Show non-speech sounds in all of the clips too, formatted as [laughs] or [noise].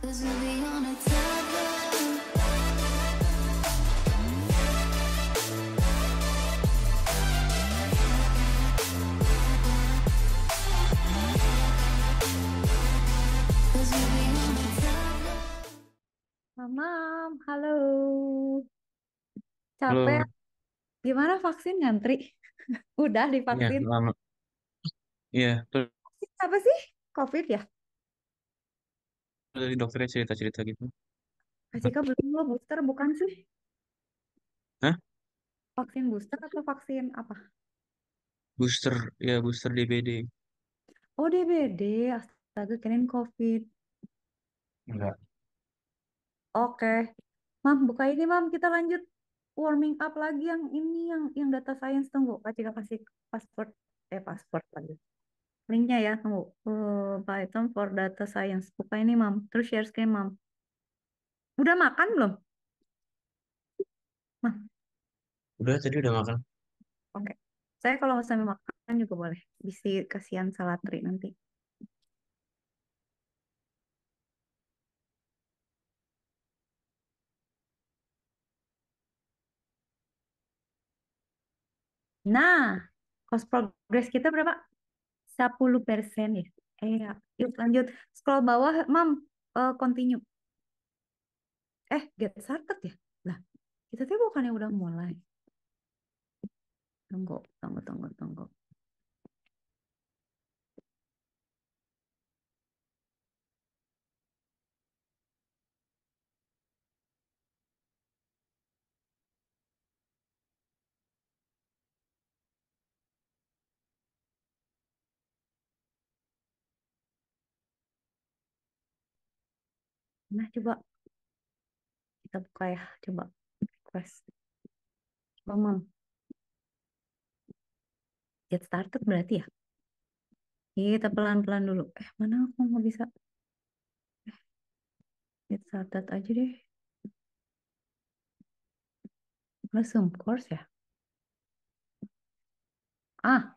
Mam, halo. Capek. Halo. Gimana vaksin ngantri? [laughs] Udah divaksin? Iya, lama. Iya, Apa sih? COVID ya? dari dokternya cerita-cerita gitu? ACK belum lo booster bukan sih? Hah? Vaksin booster atau vaksin apa? Booster, ya booster DBD. Oh DBD, astaga kirain COVID. Enggak. Oke. Mam, buka ini Mam, kita lanjut warming up lagi yang ini yang yang data science tunggu. Kak Cika kasih password eh password lagi linknya ya tunggu uh, eh, Python for data science buka ini mam terus share screen mam udah makan belum mam udah tadi udah makan oke okay. saya kalau sambil makan juga boleh bisa kasihan salatri nanti Nah, cost progress kita berapa? 10 persen ya. Eh, yuk lanjut. Scroll bawah, Mam, uh, continue. Eh, get started ya? Lah, kita tuh bukannya udah mulai. Tunggu, tunggu, tunggu, tunggu. Nah, coba kita buka ya, coba request. Coba mam Get started berarti ya? Kita pelan-pelan dulu. Eh, mana aku nggak bisa. get started aja deh. Resume course ya? Ah,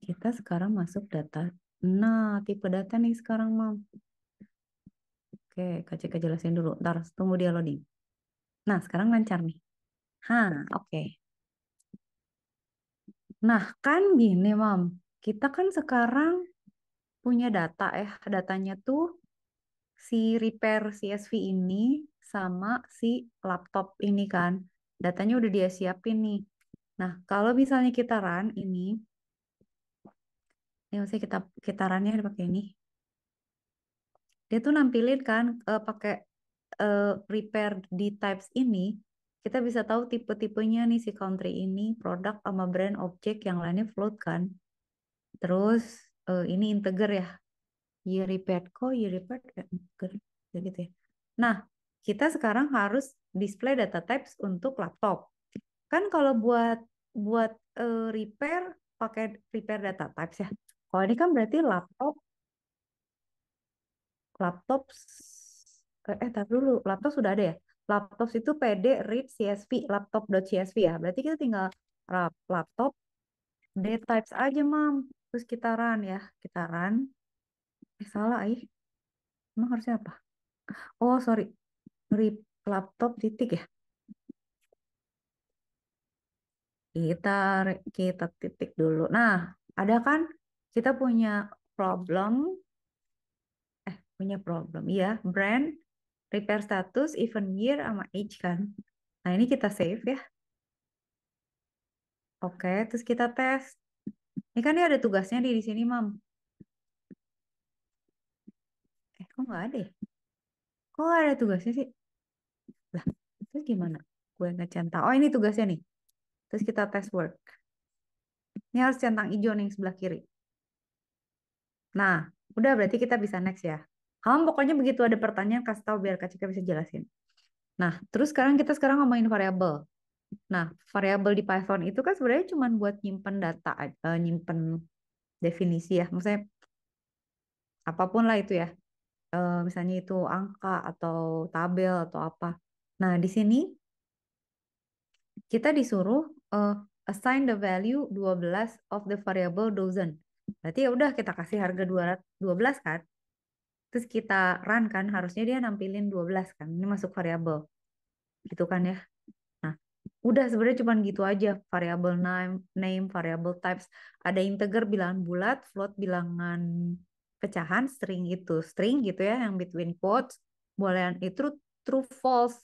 kita sekarang masuk data. Nah, tipe data nih sekarang, Mam. Oke, Kak Cika jelasin dulu. Ntar tunggu dia loading. Nah, sekarang lancar nih. Hah, oke. Okay. Nah, kan gini, Mam. Kita kan sekarang punya data ya. Datanya tuh si repair CSV ini sama si laptop ini kan. Datanya udah dia siapin nih. Nah, kalau misalnya kita run ini, ini maksudnya kita kita ya, pakai ini dia tuh nampilin kan uh, pakai uh, prepare di types ini kita bisa tahu tipe-tipenya nih si country ini produk sama brand objek yang lainnya float kan terus uh, ini integer ya year repaired kok year repaired integer gitu ya nah kita sekarang harus display data types untuk laptop kan kalau buat buat uh, repair pakai repair data types ya kalau ini kan berarti laptop laptop eh tar dulu laptop sudah ada ya laptop itu pd read csv laptop. csv ya berarti kita tinggal laptop d types aja mam terus kita run ya kita run eh salah ih emang harusnya apa oh sorry read laptop titik ya kita kita titik dulu nah ada kan kita punya problem punya problem. Iya, brand, repair status, even year, sama age kan. Nah, ini kita save ya. Oke, terus kita tes. Ini kan dia ada tugasnya di, di sini, Mam. Eh, kok nggak ada ya? Kok ada tugasnya sih? Lah, terus gimana? Gue nggak centang. Oh, ini tugasnya nih. Terus kita tes work. Ini harus centang hijau nih sebelah kiri. Nah, udah berarti kita bisa next ya. Kamu pokoknya begitu ada pertanyaan kasih tahu biar Kak Cika bisa jelasin. Nah, terus sekarang kita sekarang ngomongin variabel. Nah, variabel di Python itu kan sebenarnya cuma buat nyimpen data, uh, nyimpen definisi ya. Maksudnya apapun lah itu ya. Uh, misalnya itu angka atau tabel atau apa. Nah, di sini kita disuruh uh, assign the value 12 of the variable dozen. Berarti ya udah kita kasih harga 12 kan terus kita run kan harusnya dia nampilin 12 kan ini masuk variabel gitu kan ya nah udah sebenarnya cuma gitu aja variabel name name variable types ada integer bilangan bulat float bilangan pecahan string itu string gitu ya yang between quotes boolean itu true false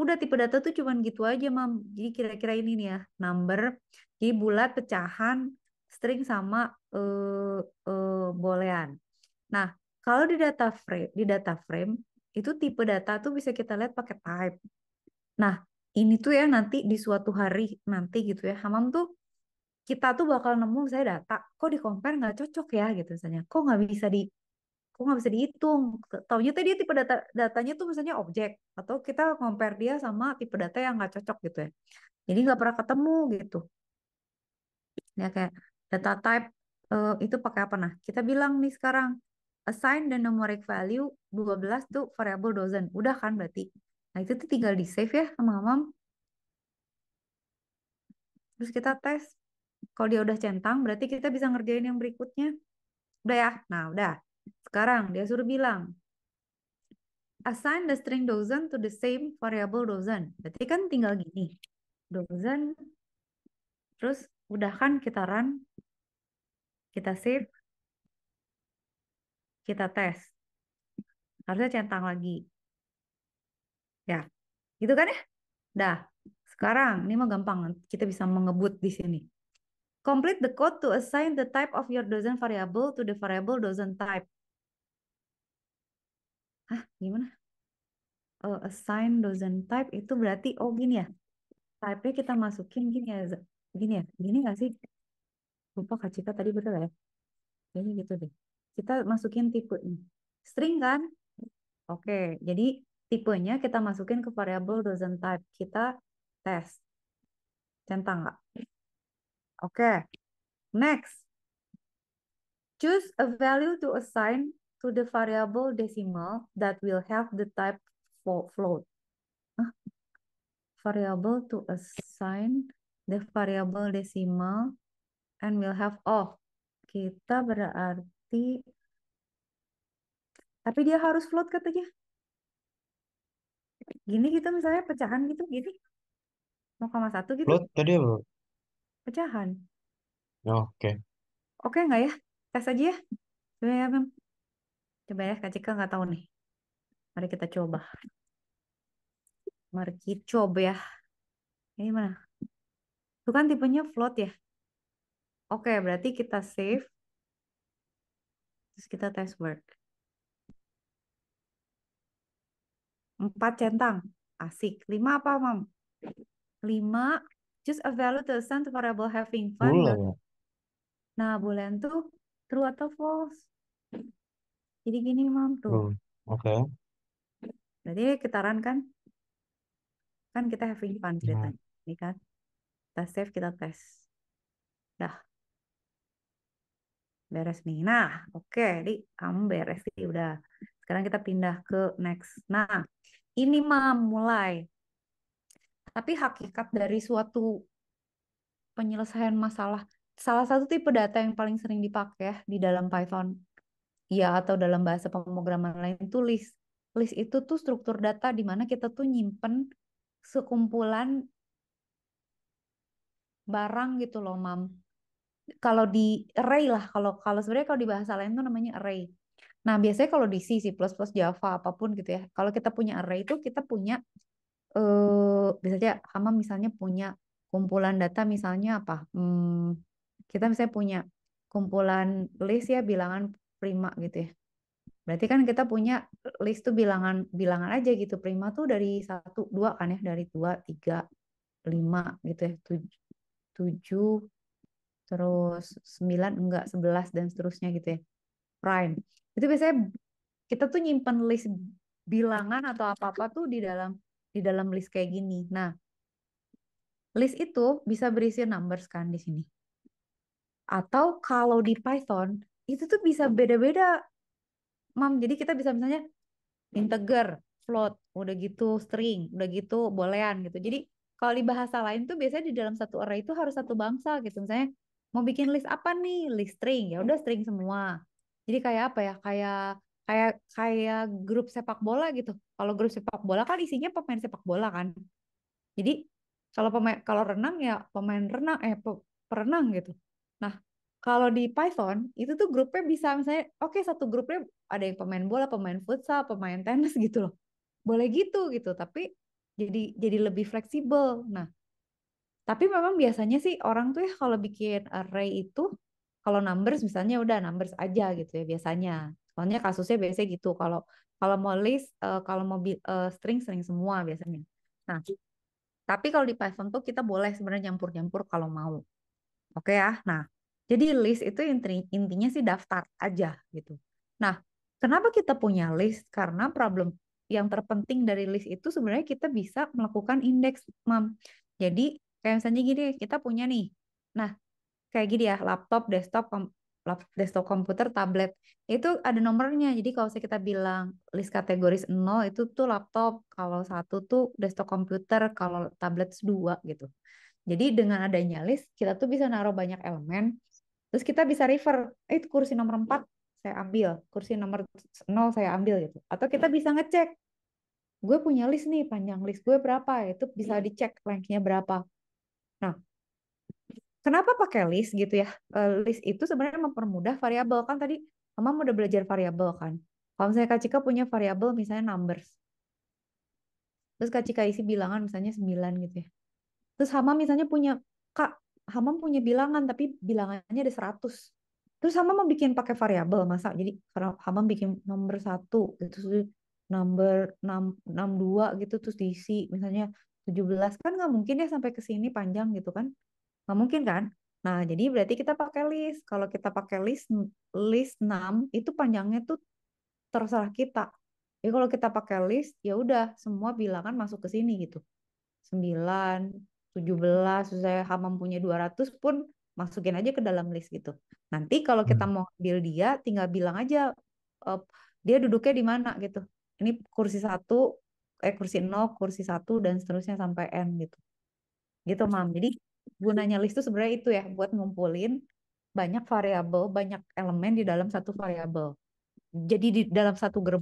udah tipe data tuh cuma gitu aja mam jadi kira-kira ini nih ya number jadi bulat pecahan string sama uh, uh, boolean nah kalau di data frame, di data frame itu tipe data tuh bisa kita lihat pakai type. Nah, ini tuh ya nanti di suatu hari nanti gitu ya, Hamam tuh kita tuh bakal nemu saya data, kok di compare nggak cocok ya gitu misalnya, kok nggak bisa di kok nggak bisa dihitung. Tahunya tadi tipe data datanya tuh misalnya objek atau kita compare dia sama tipe data yang nggak cocok gitu ya. Jadi nggak pernah ketemu gitu. Ya kayak data type eh, itu pakai apa nah? Kita bilang nih sekarang assign the numeric value 12 tuh variable dozen. Udah kan berarti. Nah itu tuh tinggal di save ya sama mam. Terus kita tes. Kalau dia udah centang berarti kita bisa ngerjain yang berikutnya. Udah ya? Nah udah. Sekarang dia suruh bilang. Assign the string dozen to the same variable dozen. Berarti kan tinggal gini. Dozen. Terus udah kan kita run. Kita save kita tes. Harusnya centang lagi. Ya, gitu kan ya? Dah, sekarang ini mah gampang. Kita bisa mengebut di sini. Complete the code to assign the type of your dozen variable to the variable dozen type. Hah, gimana? Uh, assign dozen type itu berarti, oh gini ya. Type-nya kita masukin gini ya, gini ya. Gini gak sih? Lupa Kak Cita tadi betul ya? Kayaknya gitu deh kita masukin tipe nih. String kan? Oke, okay. jadi tipenya kita masukin ke variable dozen type. Kita tes. Centang nggak? Oke. Okay. Next. Choose a value to assign to the variable decimal that will have the type float. Variable to assign the variable decimal and will have oh kita berarti tapi tapi dia harus float katanya. Gini gitu misalnya pecahan gitu gini. Mau koma satu gitu. Float tadi apa? Pecahan. Oh, oke. Oke nggak ya? Tes aja ya. Coba ya, Mem. Coba ya, Kak Cika nggak tahu nih. Mari kita coba. Mari kita coba ya. Ini mana? Itu kan tipenya float ya. Oke, berarti kita save. Terus kita tes work. Empat centang. Asik. Lima apa, Mam? Lima. Just a value to the to variable having fun. Nah, bulan tuh true atau false. Jadi gini, Mam, tuh. Hmm, oke. Okay. kita getaran kan? Kan kita having fun hmm. ceritanya. Hmm. Ya Ini kan. Kita save, kita tes. Dah beres nih. Nah, oke, okay, di kamu beres sih udah. Sekarang kita pindah ke next. Nah, ini mah mulai. Tapi hakikat dari suatu penyelesaian masalah, salah satu tipe data yang paling sering dipakai ya di dalam Python, ya atau dalam bahasa pemrograman lain itu list. List itu tuh struktur data di mana kita tuh nyimpen sekumpulan barang gitu loh, Mam kalau di array lah kalau kalau sebenarnya kalau di bahasa lain tuh namanya array. Nah, biasanya kalau di C, C++, Java, apapun gitu ya. Kalau kita punya array itu kita punya eh biasanya sama misalnya punya kumpulan data misalnya apa? Hmm, kita misalnya punya kumpulan list ya bilangan prima gitu ya. Berarti kan kita punya list tuh bilangan bilangan aja gitu. Prima tuh dari satu dua kan ya, dari dua tiga lima gitu ya. 7 tujuh terus 9 enggak, 11 dan seterusnya gitu ya. Prime. Itu biasanya kita tuh nyimpen list bilangan atau apa-apa tuh di dalam di dalam list kayak gini. Nah, list itu bisa berisi numbers kan di sini. Atau kalau di Python itu tuh bisa beda-beda. Mam, jadi kita bisa misalnya integer, float, udah gitu string, udah gitu boolean gitu. Jadi kalau di bahasa lain tuh biasanya di dalam satu array itu harus satu bangsa gitu. Misalnya mau bikin list apa nih list string ya udah string semua jadi kayak apa ya kayak kayak kayak grup sepak bola gitu kalau grup sepak bola kan isinya pemain sepak bola kan jadi kalau pemain kalau renang ya pemain renang eh pe, perenang gitu nah kalau di Python itu tuh grupnya bisa misalnya oke okay, satu grupnya ada yang pemain bola pemain futsal pemain tenis gitu loh boleh gitu gitu tapi jadi jadi lebih fleksibel nah tapi memang biasanya sih orang tuh ya kalau bikin array itu kalau numbers misalnya udah numbers aja gitu ya biasanya. Soalnya kasusnya biasanya gitu kalau kalau mau list uh, kalau mau uh, string string semua biasanya. Nah, tapi kalau di Python tuh kita boleh sebenarnya nyampur-nyampur kalau mau. Oke ya. Nah, jadi list itu intinya sih daftar aja gitu. Nah, kenapa kita punya list? Karena problem yang terpenting dari list itu sebenarnya kita bisa melakukan indeks, Jadi Kayak misalnya gini, kita punya nih. Nah, kayak gini ya, laptop, desktop, kom desktop komputer, tablet. Itu ada nomornya. Jadi kalau saya kita bilang list kategoris 0 itu tuh laptop, kalau satu tuh desktop komputer, kalau tablet dua gitu. Jadi dengan adanya list, kita tuh bisa naruh banyak elemen. Terus kita bisa refer, eh kursi nomor 4 saya ambil, kursi nomor 0 saya ambil gitu. Atau kita bisa ngecek, gue punya list nih, panjang list gue berapa, itu bisa iya. dicek ranknya berapa. Nah, kenapa pakai list gitu ya? Eh, list itu sebenarnya mempermudah variabel kan tadi Mama udah belajar variabel kan. Kalau misalnya Kak Cika punya variabel misalnya numbers. Terus Kak Cika isi bilangan misalnya 9 gitu ya. Terus Hama misalnya punya Kak, Hama punya bilangan tapi bilangannya ada 100. Terus Hama mau bikin pakai variabel masa. Jadi karena Hama bikin nomor 1 gitu number 6, 62 gitu terus diisi misalnya 17 kan nggak mungkin ya sampai ke sini panjang gitu kan. Nggak mungkin kan? Nah, jadi berarti kita pakai list. Kalau kita pakai list list 6 itu panjangnya tuh terserah kita. Jadi ya, kalau kita pakai list ya udah semua bilangan masuk ke sini gitu. 9, 17, saya Hamam punya 200 pun masukin aja ke dalam list gitu. Nanti kalau kita hmm. mau ambil dia tinggal bilang aja uh, dia duduknya di mana gitu. Ini kursi satu, eh kursi 0, kursi 1 dan seterusnya sampai n gitu. Gitu, Mam. Jadi gunanya list itu sebenarnya itu ya buat ngumpulin banyak variabel, banyak elemen di dalam satu variabel. Jadi di dalam satu ger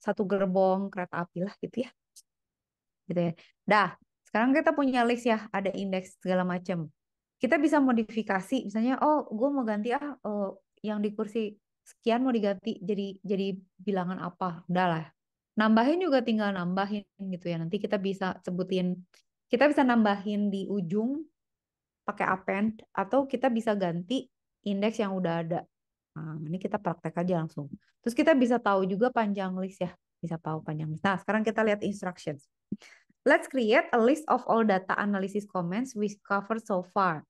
satu gerbong kereta api lah gitu ya. Gitu ya. Dah, sekarang kita punya list ya, ada indeks segala macam. Kita bisa modifikasi misalnya oh, gue mau ganti ah oh, yang di kursi sekian mau diganti jadi jadi bilangan apa. Udah lah, Nambahin juga tinggal nambahin gitu ya. Nanti kita bisa sebutin, kita bisa nambahin di ujung pakai append atau kita bisa ganti indeks yang udah ada. Nah, ini kita praktek aja langsung. Terus kita bisa tahu juga panjang list ya. Bisa tahu panjang list. Nah, sekarang kita lihat instructions. Let's create a list of all data analysis comments we covered so far.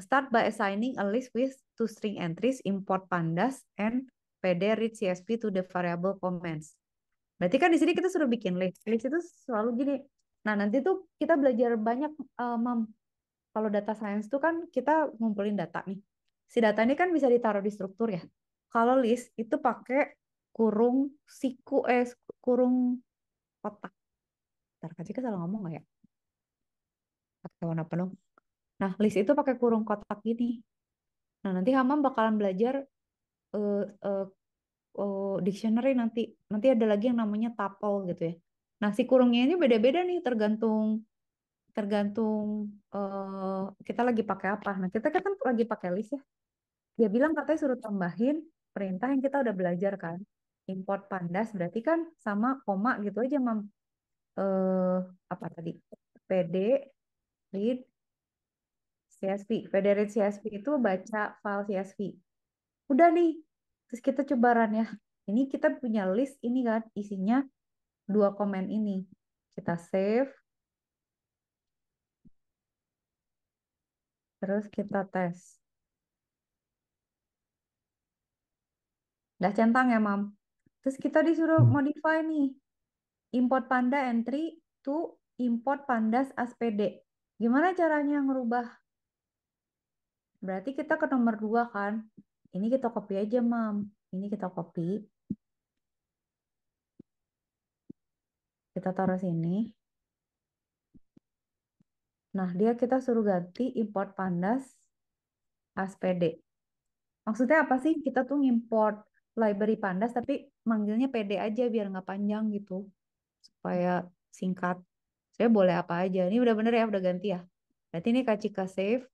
Start by assigning a list with two string entries import pandas and pd read CSV to the variable comments. Berarti kan di sini kita suruh bikin list. List itu selalu gini. Nah, nanti tuh kita belajar banyak uh, eh, mem kalau data science tuh kan kita ngumpulin data nih. Si data ini kan bisa ditaruh di struktur ya. Kalau list itu pakai kurung siku eh kurung kotak. Ntar kan kita salah ngomong nggak ya? Pakai warna penuh. Nah, list itu pakai kurung kotak gini. Nah, nanti Hamam bakalan belajar uh, uh, oh, dictionary nanti nanti ada lagi yang namanya tapel gitu ya. Nah si kurungnya ini beda-beda nih tergantung tergantung uh, kita lagi pakai apa. Nah kita kan, kan lagi pakai list ya. Dia bilang katanya suruh tambahin perintah yang kita udah belajar kan. Import pandas berarti kan sama koma gitu aja mam. Uh, apa tadi? PD read CSV. PD CSV itu baca file CSV. Udah nih, Terus kita coba run ya. Ini kita punya list ini kan isinya dua komen ini. Kita save. Terus kita tes. Udah centang ya, Mam? Terus kita disuruh hmm. modify nih. Import panda entry to import pandas as PD. Gimana caranya ngerubah? Berarti kita ke nomor dua kan? Ini kita copy aja, Mam. Ini kita copy. Kita taruh sini. Nah, dia kita suruh ganti import pandas as aspd. Maksudnya apa sih? Kita tuh ngimport library pandas tapi manggilnya pd aja biar nggak panjang gitu. Supaya singkat. Saya boleh apa aja. Ini udah bener ya? Udah ganti ya? Berarti ini kacika save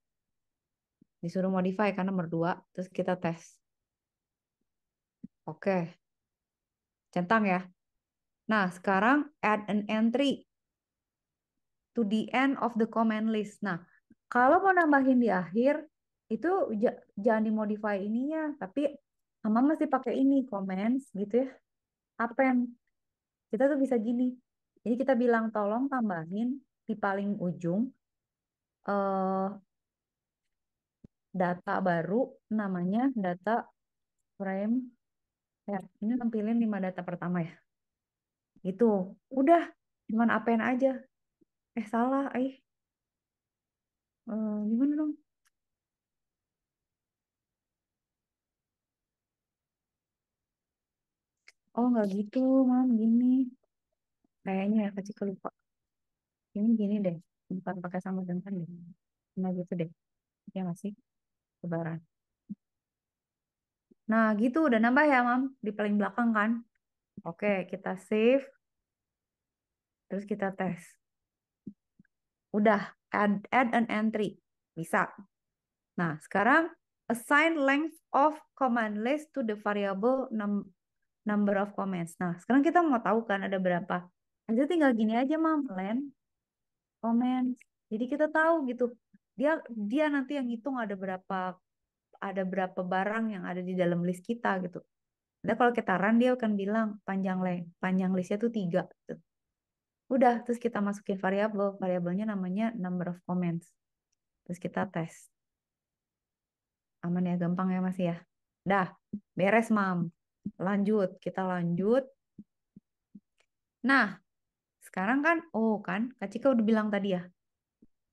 disuruh modify karena nomor 2 terus kita tes oke centang ya nah sekarang add an entry to the end of the comment list nah kalau mau nambahin di akhir itu jangan dimodify ininya tapi sama mesti pakai ini comments gitu ya apa yang kita tuh bisa gini jadi kita bilang tolong tambahin di paling ujung uh, data baru namanya data frame ya, ini nampilin lima data pertama ya itu udah cuman apain aja eh salah eh uh, gimana dong oh nggak gitu mam gini kayaknya ya kecil lupa ini gini deh bukan pakai sama dengan deh nah gitu deh ya masih Lebaran. Nah, gitu udah nambah ya, Mam, di paling belakang kan? Oke, hmm. kita save. Terus kita tes. Udah, add, add an entry. Bisa. Nah, sekarang assign length of command list to the variable num number of comments. Nah, sekarang kita mau tahu kan ada berapa. Jadi tinggal gini aja, Mam, len comments. Jadi kita tahu gitu dia dia nanti yang ngitung ada berapa ada berapa barang yang ada di dalam list kita gitu. Nah kalau run dia akan bilang panjang le panjang listnya tuh tiga. Gitu. Udah terus kita masukin variabel variabelnya namanya number of comments. Terus kita tes. Aman ya gampang ya masih ya. Dah beres mam. Lanjut kita lanjut. Nah sekarang kan oh kan Kak Cika udah bilang tadi ya.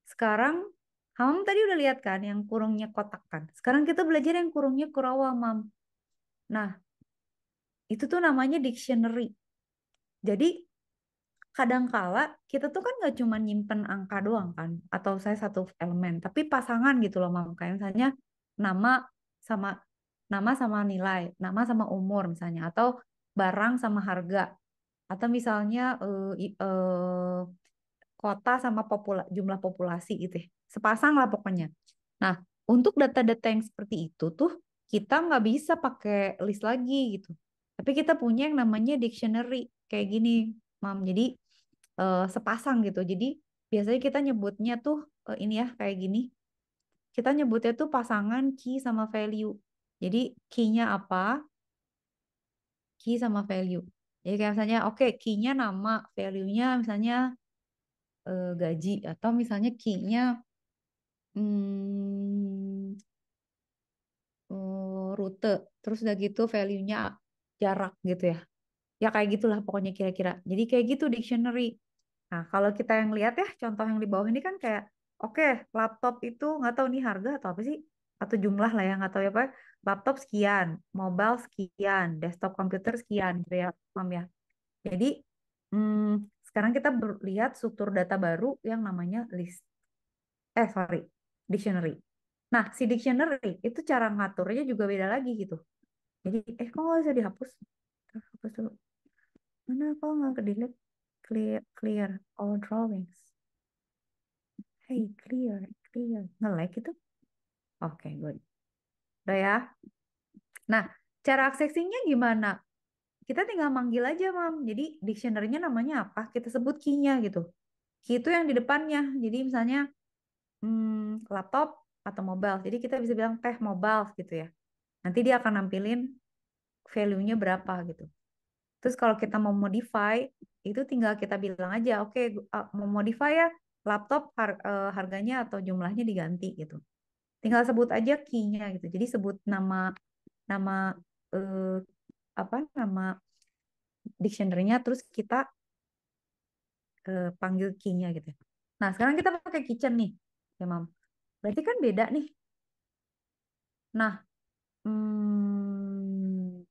Sekarang Hamam tadi udah lihat kan yang kurungnya kotak kan. Sekarang kita belajar yang kurungnya kurawa, Mam. Nah, itu tuh namanya dictionary. Jadi kadang-kala kita tuh kan nggak cuma nyimpen angka doang kan atau saya satu elemen tapi pasangan gitu loh mam kayak misalnya nama sama nama sama nilai nama sama umur misalnya atau barang sama harga atau misalnya uh, uh, kota sama popula, jumlah populasi gitu ya sepasang lah pokoknya. Nah, untuk data-data yang seperti itu tuh kita nggak bisa pakai list lagi gitu. Tapi kita punya yang namanya dictionary kayak gini, Mam. Jadi uh, sepasang gitu. Jadi biasanya kita nyebutnya tuh uh, ini ya kayak gini. Kita nyebutnya tuh pasangan key sama value. Jadi key-nya apa? Key sama value. Jadi kayak misalnya oke okay, key-nya nama, value-nya misalnya uh, gaji atau misalnya key-nya hmm, oh, rute, terus udah gitu value-nya jarak gitu ya. Ya kayak gitulah pokoknya kira-kira. Jadi kayak gitu dictionary. Nah, kalau kita yang lihat ya, contoh yang di bawah ini kan kayak, oke, okay, laptop itu nggak tahu nih harga atau apa sih, atau jumlah lah ya, nggak tahu ya apa, laptop sekian, mobile sekian, desktop komputer sekian, gitu ya, mam ya. Jadi, hmm, sekarang kita lihat struktur data baru yang namanya list. Eh, sorry, dictionary. Nah, si dictionary itu cara ngaturnya juga beda lagi gitu. Jadi, eh kok nggak bisa dihapus? Hapus dulu. Mana kok nggak ke delete? Clear, clear all drawings. Hey, clear, clear. nge -like itu? Oke, okay, good. Udah ya. Nah, cara aksesinya gimana? Kita tinggal manggil aja, Mam. Jadi, dictionary-nya namanya apa? Kita sebut key-nya gitu. Key itu yang di depannya. Jadi, misalnya hmm, laptop atau mobile. Jadi kita bisa bilang teh mobile gitu ya. Nanti dia akan nampilin value-nya berapa gitu. Terus kalau kita mau modify, itu tinggal kita bilang aja, oke okay, mau modify ya laptop har eh, harganya atau jumlahnya diganti gitu. Tinggal sebut aja key-nya gitu. Jadi sebut nama nama eh, apa nama dictionary-nya terus kita eh, panggil key-nya gitu. Nah, sekarang kita pakai kitchen nih. Imam. Ya, berarti kan beda nih. Nah, hmm,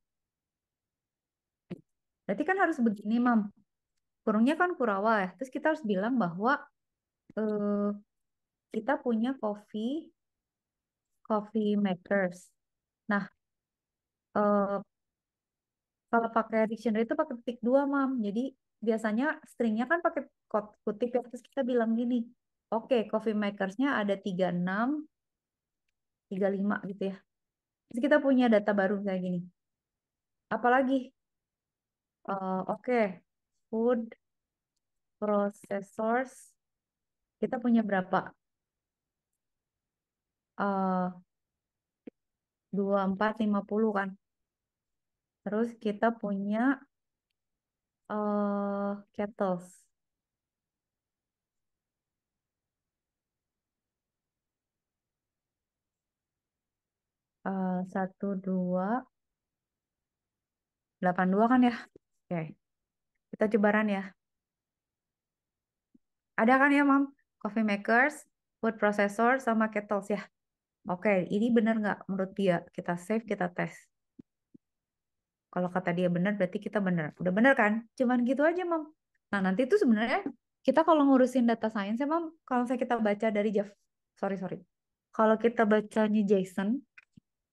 berarti kan harus begini, Mam. Kurungnya kan Kurawa ya. Terus kita harus bilang bahwa eh, kita punya coffee coffee makers. Nah, eh, kalau pakai dictionary itu pakai titik dua, Mam. Jadi biasanya stringnya kan pakai kutip ya. Terus kita bilang gini, Oke, okay, coffee makersnya ada 36, 35 gitu ya. Jadi kita punya data baru kayak gini. Apalagi? Uh, Oke, okay. food processors. Kita punya berapa? Uh, 24, 50 kan. Terus kita punya uh, kettles. Eh, satu dua delapan dua kan ya oke kita cobaan ya ada kan ya mam coffee makers food processor sama kettles ya oke ini benar nggak menurut dia kita save kita tes kalau kata dia benar berarti kita benar udah benar kan cuman gitu aja mam nah nanti itu sebenarnya kita kalau ngurusin data science ya mam kalau saya kita baca dari Jeff sorry sorry kalau kita bacanya Jason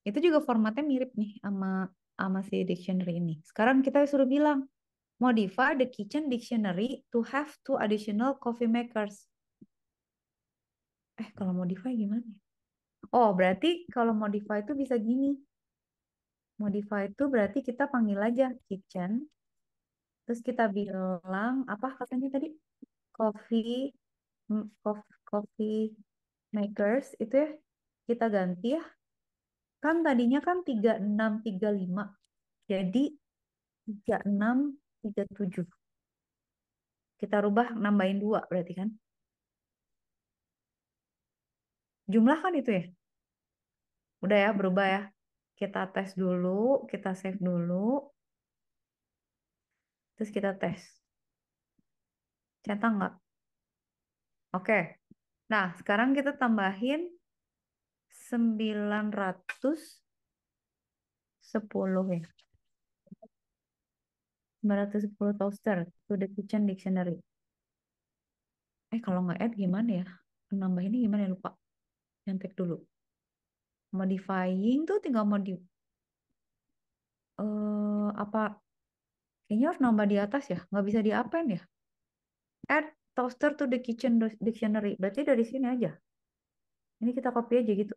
itu juga formatnya mirip nih sama sama si dictionary ini. Sekarang kita suruh bilang modify the kitchen dictionary to have two additional coffee makers. Eh, kalau modify gimana? Oh, berarti kalau modify itu bisa gini. Modify itu berarti kita panggil aja kitchen. Terus kita bilang, apa katanya tadi? Coffee, coffee, coffee makers itu ya. Kita ganti ya Kan tadinya kan 3635. Jadi 3637. Kita rubah nambahin dua berarti kan. Jumlah kan itu ya? Udah ya, berubah ya. Kita tes dulu, kita save dulu. Terus kita tes. Cetak nggak? Oke. Nah, sekarang kita tambahin sembilan ratus sepuluh ya. ratus sepuluh toaster to the kitchen dictionary. Eh kalau nggak add gimana ya? Nambah ini gimana ya lupa. nyantek dulu. Modifying tuh tinggal modif uh, eh, apa kayaknya harus nambah di atas ya nggak bisa diapain ya add toaster to the kitchen dictionary berarti dari sini aja ini kita copy aja gitu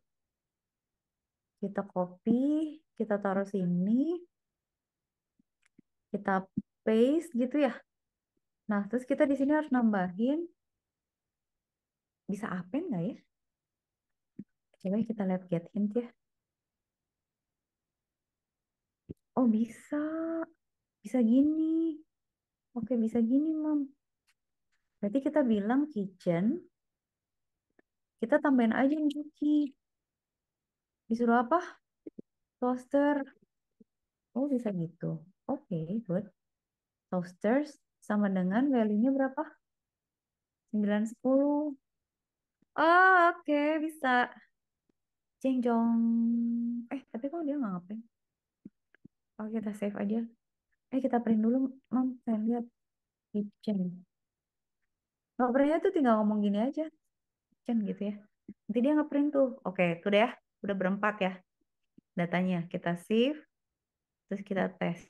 kita copy, kita taruh sini. Kita paste gitu ya. Nah, terus kita di sini harus nambahin bisa append nggak ya? Coba kita lihat get hint ya. Oh, bisa. Bisa gini. Oke, bisa gini, Mam. Berarti kita bilang kitchen, kita tambahin aja Juki. Disuruh apa? Toaster. Oh, bisa gitu. Oke, okay, good. Toasters sama dengan value-nya berapa? 9, 10. Oh, oke, okay, bisa. Jeng jong. Eh, tapi kok dia nggak ngapain? Oh, kita save aja. Eh, kita print dulu. Mam, saya lihat. Kitchen. Kalau printnya tuh tinggal ngomong gini aja. Kitchen gitu ya. Nanti dia nge-print tuh. Oke, okay, tuh deh ya. Udah berempat ya datanya. Kita save, terus kita tes.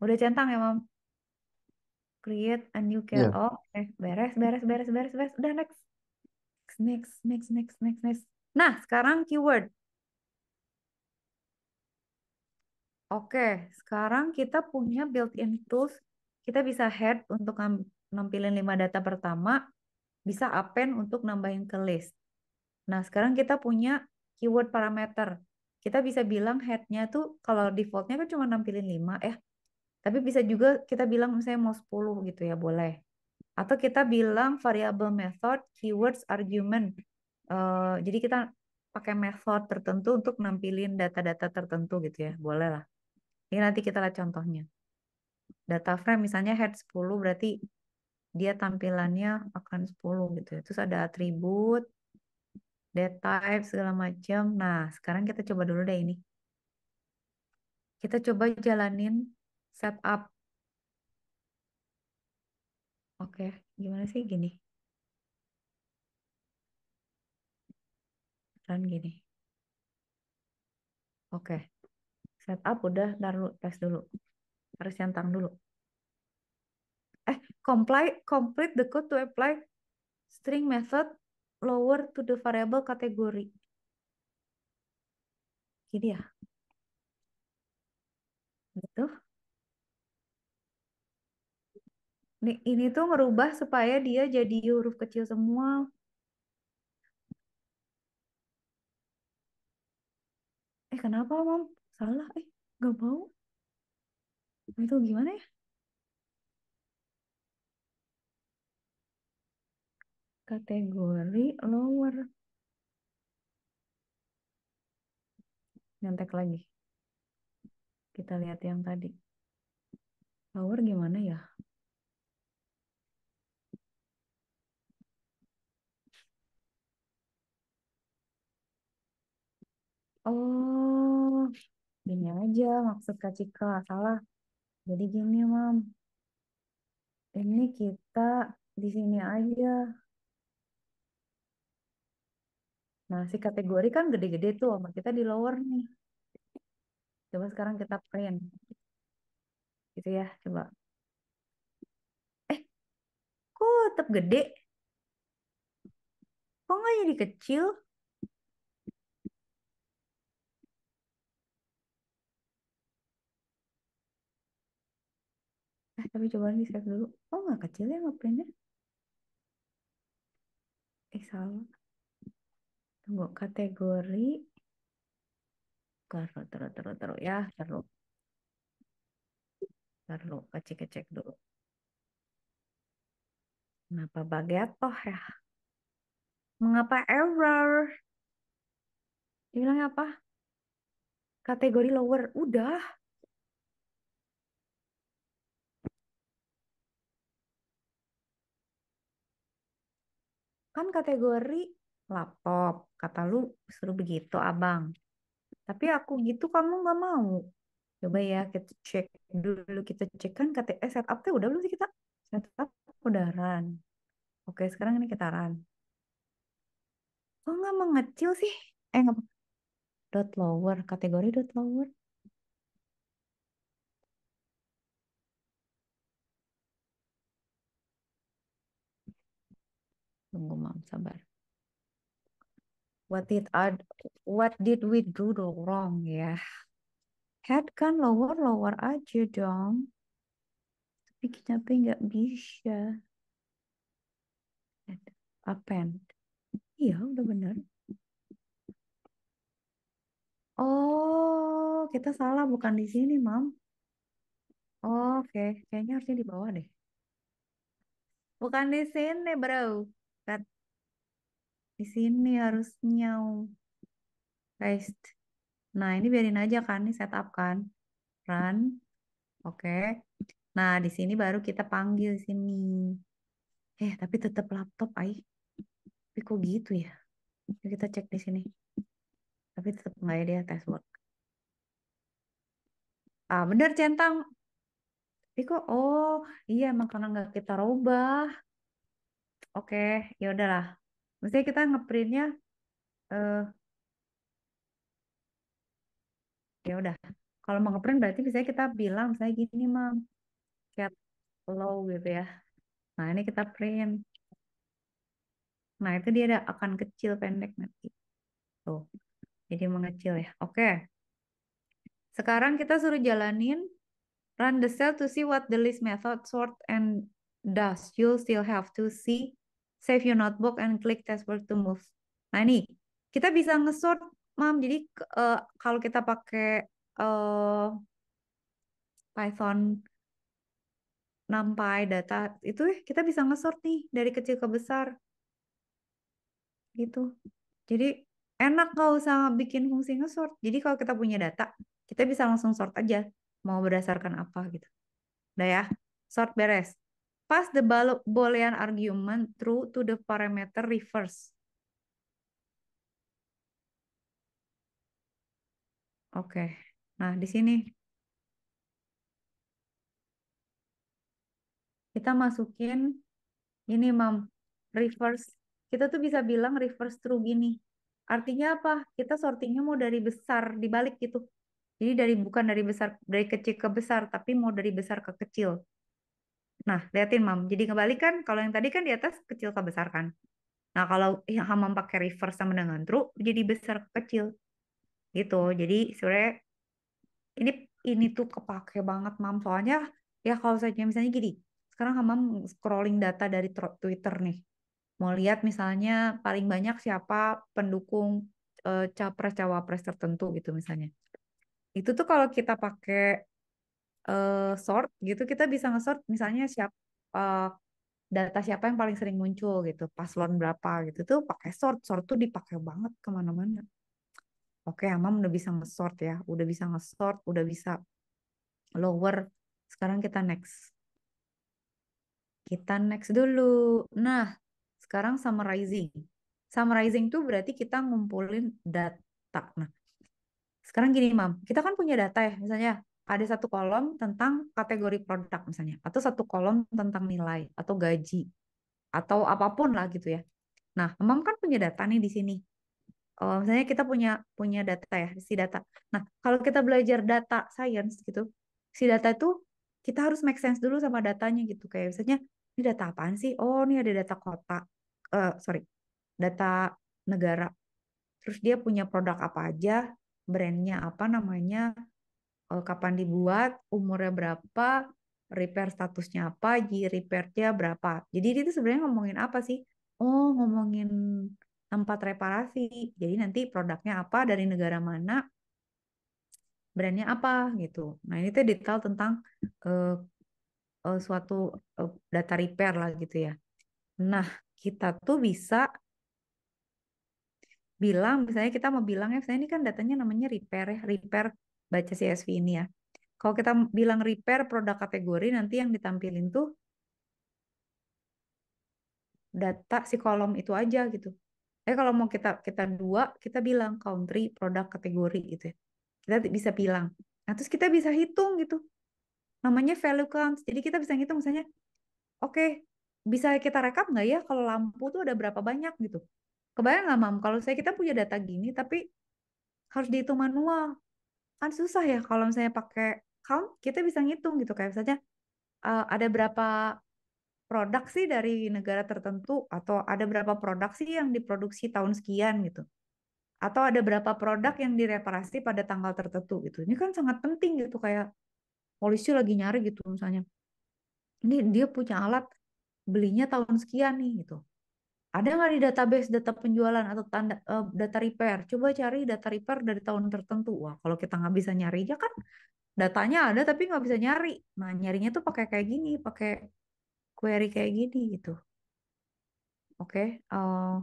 Udah centang ya, Mam? Create a new care. Yeah. Iya. Oh, okay. beres, beres, beres, beres, beres. Udah next. Next, next, next, next, next. Nah, sekarang keyword. Oke, sekarang kita punya built-in tools. Kita bisa head untuk nampilin lima data pertama, bisa append untuk nambahin ke list. Nah, sekarang kita punya keyword parameter. Kita bisa bilang headnya tuh kalau defaultnya kan cuma nampilin 5 ya. Eh, tapi bisa juga kita bilang misalnya mau 10 gitu ya, boleh. Atau kita bilang variable method, keywords, argument. Uh, jadi kita pakai method tertentu untuk nampilin data-data tertentu gitu ya, boleh lah. Ini nanti kita lihat contohnya. Data frame misalnya head 10 berarti dia tampilannya akan 10 gitu ya. Terus ada atribut, date type, segala macam. Nah, sekarang kita coba dulu deh ini. Kita coba jalanin setup. Oke, gimana sih gini? Run kan gini. Oke. Setup udah, lu tes dulu. Harus centang dulu eh comply complete the code to apply string method lower to the variable category. Gini ya. Gitu. Ini, ini tuh merubah supaya dia jadi huruf kecil semua. Eh kenapa mom? Salah. Eh gak mau. Itu gimana ya? kategori lower. Nyantek lagi. Kita lihat yang tadi. Lower gimana ya? Oh, gini aja maksud Kak Cika. Salah. Jadi gini, Mam. Ini kita di sini aja Nah, si kategori kan gede-gede tuh sama kita di lower nih. Coba sekarang kita print. Gitu ya, coba. Eh, kok tetap gede? Kok nggak jadi kecil? Eh, tapi coba di save dulu. kok oh, nggak kecil ya nge-printnya? Eh, salah. Tunggu kategori. terus terus terus terus ya. terus terus kecek-kecek dulu. Kenapa bagian toh ya? Mengapa error? Dibilang apa? Kategori lower. Udah. Kan kategori laptop. Kata lu suruh begitu abang. Tapi aku gitu kamu nggak mau. Coba ya kita cek dulu, kita cek kan KTS eh, setupnya udah belum sih kita? Setup udah run. Oke sekarang ini kita run. Kok oh, nggak mengecil sih? Eh nggak dot lower, kategori dot lower. Tunggu mam, sabar what did I, what did we do wrong ya head kan lower lower aja dong tapi kenapa nggak bisa append ya? iya udah bener oh kita salah bukan di sini mam oh, oke okay. kayaknya harusnya di bawah deh bukan di sini bro di sini harus nyau paste Nah, ini biarin aja kan, ini setup kan. Run. Oke. Okay. Nah, di sini baru kita panggil sini. Eh, tapi tetap laptop, ay Tapi kok gitu ya? Kita cek di sini. Tapi tetap nggak ya dia test work. Ah, bener centang. Tapi kok, oh iya emang karena nggak kita rubah. Oke, okay, ya udahlah. Maksudnya kita ngeprintnya eh, ya udah. Kalau mau ngeprint berarti bisa kita bilang saya gini, Mam. Cat low gitu ya. Nah, ini kita print. Nah, itu dia ada akan kecil pendek nanti. Tuh. Jadi mengecil ya. Oke. Sekarang kita suruh jalanin run the cell to see what the list method sort and does. You'll still have to see save your notebook and click test work to move. Nah ini kita bisa ngesort, mam. Jadi uh, kalau kita pakai uh, Python NumPy data itu ya, kita bisa ngesort nih dari kecil ke besar gitu. Jadi enak kalau usah bikin fungsi ngesort. Jadi kalau kita punya data, kita bisa langsung sort aja mau berdasarkan apa gitu. Udah ya, sort beres. Pass the Boolean argument true to the parameter reverse. Oke, okay. nah di sini kita masukin ini mam reverse. Kita tuh bisa bilang reverse true gini. Artinya apa? Kita sortingnya mau dari besar dibalik gitu. Jadi dari bukan dari besar dari kecil ke besar, tapi mau dari besar ke kecil. Nah, liatin Mam. Jadi kebalik kan, kalau yang tadi kan di atas kecil ke besar kan. Nah, kalau yang Hamam pakai reverse sama dengan true, jadi besar ke kecil. Gitu. Jadi sebenarnya ini ini tuh kepake banget Mam. Soalnya ya kalau saja misalnya gini, sekarang Hamam scrolling data dari Twitter nih. Mau lihat misalnya paling banyak siapa pendukung eh, capres-cawapres tertentu gitu misalnya. Itu tuh kalau kita pakai uh, sort gitu kita bisa nge-sort misalnya siapa uh, eh, data siapa yang paling sering muncul gitu paslon berapa gitu tuh pakai sort sort tuh dipakai banget kemana-mana oke emang udah bisa nge-sort ya udah bisa nge-sort udah bisa lower sekarang kita next kita next dulu nah sekarang summarizing summarizing tuh berarti kita ngumpulin data nah sekarang gini mam kita kan punya data ya misalnya ada satu kolom tentang kategori produk misalnya, atau satu kolom tentang nilai atau gaji atau apapun lah gitu ya. Nah, memang kan punya data nih di sini. oh, misalnya kita punya punya data ya, si data. Nah, kalau kita belajar data science gitu, si data itu kita harus make sense dulu sama datanya gitu kayak misalnya ini data apaan sih? Oh, ini ada data kota. Uh, sorry, data negara. Terus dia punya produk apa aja, brandnya apa namanya, Eh, kapan dibuat, umurnya berapa, repair statusnya apa, repair repairnya berapa. Jadi itu sebenarnya ngomongin apa sih? Oh, ngomongin tempat reparasi. Jadi nanti produknya apa dari negara mana, brandnya apa gitu. Nah ini tuh detail tentang uh, uh, suatu uh, data repair lah gitu ya. Nah kita tuh bisa bilang misalnya kita mau ya saya ini kan datanya namanya repair ya repair baca CSV ini ya. Kalau kita bilang repair produk kategori, nanti yang ditampilin tuh data si kolom itu aja gitu. Eh kalau mau kita kita dua, kita bilang country, produk, kategori gitu ya. Kita bisa bilang. Nah terus kita bisa hitung gitu. Namanya value counts. Jadi kita bisa ngitung misalnya, oke okay, bisa kita rekap nggak ya kalau lampu tuh ada berapa banyak gitu. Kebayang nggak mam? Kalau saya kita punya data gini tapi harus dihitung manual kan susah ya kalau misalnya pakai count kita bisa ngitung gitu kayak misalnya uh, ada berapa produk sih dari negara tertentu atau ada berapa produk sih yang diproduksi tahun sekian gitu atau ada berapa produk yang direparasi pada tanggal tertentu gitu ini kan sangat penting gitu kayak polisi lagi nyari gitu misalnya ini dia punya alat belinya tahun sekian nih gitu ada nggak di database data penjualan atau tanda, uh, data repair? Coba cari data repair dari tahun tertentu. Wah, kalau kita nggak bisa nyari aja kan datanya ada tapi nggak bisa nyari. Nah, nyarinya tuh pakai kayak gini, pakai query kayak gini gitu. Oke. Okay. Uh, eh,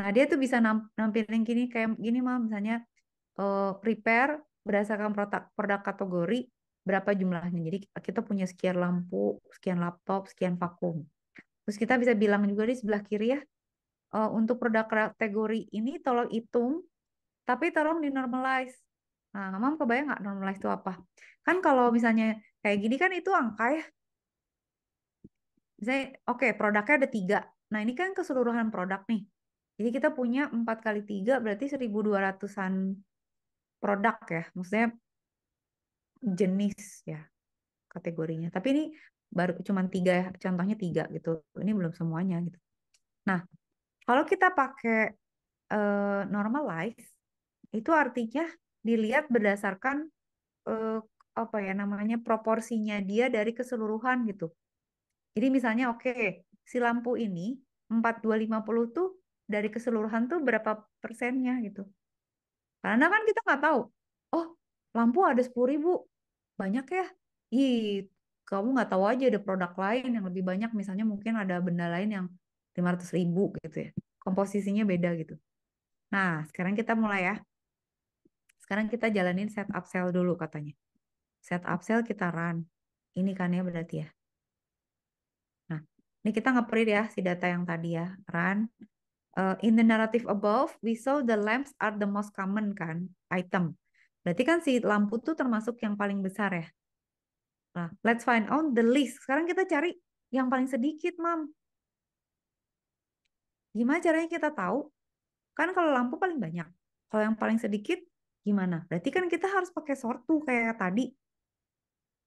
nah, dia tuh bisa namp nampilin gini kayak gini mah misalnya uh, repair berdasarkan produk, produk kategori berapa jumlahnya. Jadi kita punya sekian lampu, sekian laptop, sekian vakum Terus kita bisa bilang juga di sebelah kiri ya, eh, untuk produk kategori ini tolong hitung, tapi tolong dinormalize. Nah, mam kebayang nggak normalize itu apa? Kan kalau misalnya kayak gini kan itu angka ya. Misalnya, oke okay, produknya ada tiga. Nah, ini kan keseluruhan produk nih. Jadi kita punya 4 kali 3 berarti 1200-an produk ya. Maksudnya jenis ya kategorinya. Tapi ini baru cuman tiga ya contohnya tiga gitu ini belum semuanya gitu nah kalau kita pakai uh, eh, normalize itu artinya dilihat berdasarkan uh, apa ya namanya proporsinya dia dari keseluruhan gitu jadi misalnya oke okay, si lampu ini 4250 tuh dari keseluruhan tuh berapa persennya gitu karena kan kita nggak tahu oh lampu ada sepuluh ribu banyak ya Ih, gitu kamu nggak tahu aja ada produk lain yang lebih banyak misalnya mungkin ada benda lain yang 500 ribu gitu ya komposisinya beda gitu nah sekarang kita mulai ya sekarang kita jalanin set up sell dulu katanya Set up sell kita run ini kan ya berarti ya nah ini kita ngeprint ya si data yang tadi ya run uh, in the narrative above we saw the lamps are the most common kan item berarti kan si lampu tuh termasuk yang paling besar ya Nah, let's find out the least. Sekarang kita cari yang paling sedikit, Mam. Gimana caranya kita tahu? Kan kalau lampu paling banyak. Kalau yang paling sedikit, gimana? Berarti kan kita harus pakai sortu kayak tadi.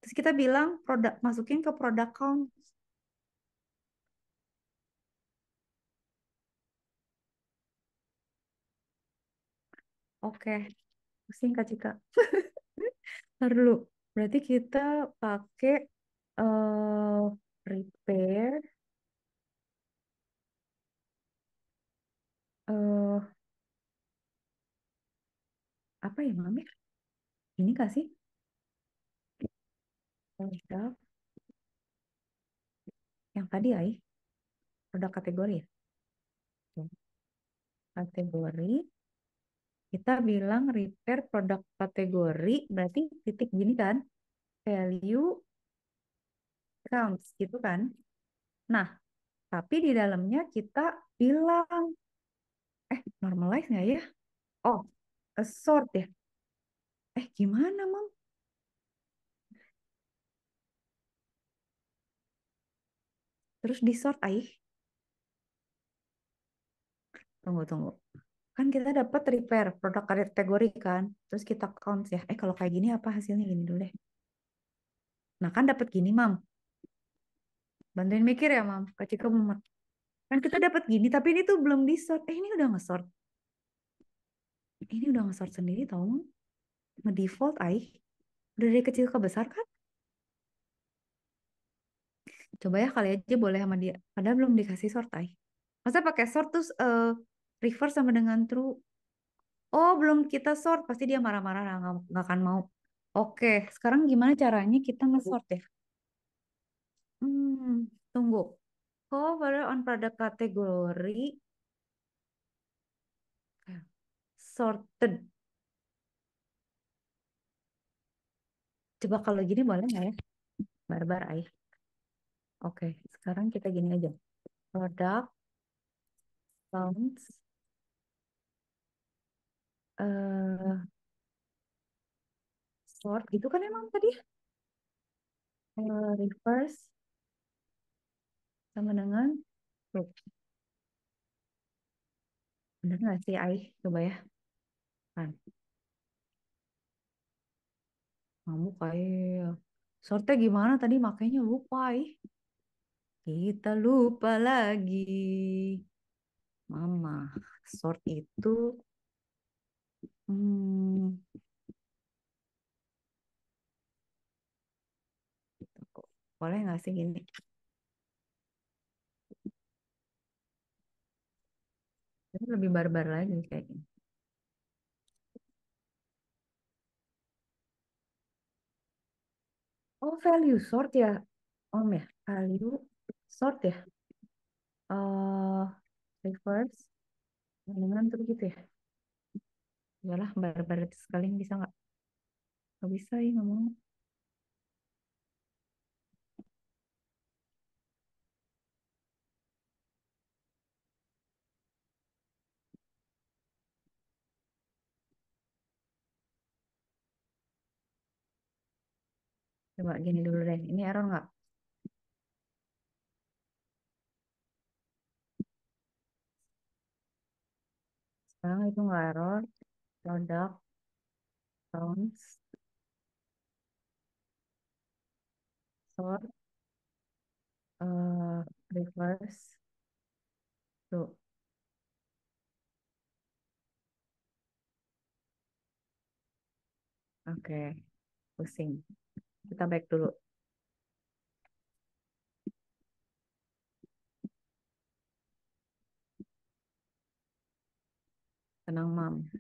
Terus kita bilang produk masukin ke produk count. Oke, pusing Kak Cika. Ntar [laughs] dulu. Berarti kita pakai uh, repair. Uh, apa ya Mami? Ini gak sih? Produk yang tadi ya. produk kategori ya? Kategori kita bilang repair produk kategori berarti titik gini kan. Value counts gitu kan. Nah, tapi di dalamnya kita bilang, eh normalize nggak ya? Oh, sort ya? Eh gimana, Mam? Terus di sort, Aih? Tunggu, tunggu kan kita dapat repair produk kategori kan terus kita count ya eh kalau kayak gini apa hasilnya gini dulu deh nah kan dapat gini mam bantuin mikir ya mam kak mumet kan kita dapat gini tapi ini tuh belum di sort eh ini udah nge-sort ini udah nge-sort sendiri tau mam nge-default ai udah dari kecil ke besar kan coba ya kali aja boleh sama dia padahal belum dikasih sort ai masa pakai sort terus uh, prefer sama dengan true. Oh, belum kita sort, pasti dia marah-marah nggak akan mau. Oke, sekarang gimana caranya kita nge-sort ya? Hmm, tunggu. Cover oh, on product kategori sorted. Coba kalau gini boleh nggak ya? Barbar Ayah. Oke, sekarang kita gini aja. Product, sounds, Eh, sort gitu kan emang tadi uh, reverse sama dengan group bener nggak sih Ai coba ya kan kamu kayak sortnya gimana tadi makanya lupa Ai kita lupa lagi Mama, sort itu Hmm. Boleh nggak sih gini? Ini lebih barbar lagi kayak gini. Oh, value sort ya, Om ya? Value sort ya? Uh, reverse, dengan terus gitu ya? Yalah, barbar sekali bisa nggak? Nggak bisa ya ngomong. Coba gini dulu deh. Ini error nggak? Sekarang itu nggak error product sounds sort uh, reverse to Oke, okay. pusing. Kita back dulu. Tenang, Mam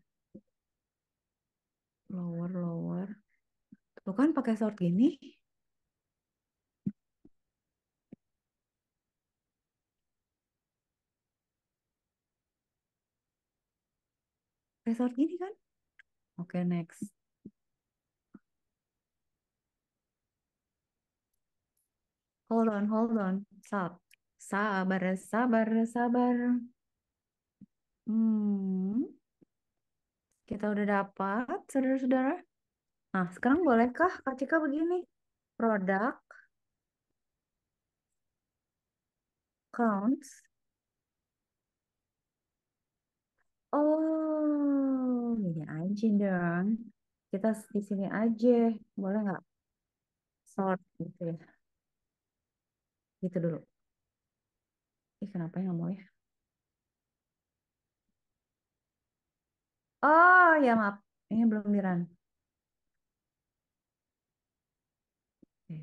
lower lower tuh kan pakai short gini pakai short gini kan oke okay, next hold on hold on stop sabar sabar sabar hmm kita udah dapat, saudara-saudara. Nah, sekarang bolehkah Kak Cika begini? Produk, counts. Oh, ini aja dong. Kita di sini aja, boleh nggak? Sort gitu ya. Gitu dulu. Ih, kenapa yang nggak mau ya? Oh ya maaf, ini belum di Oke.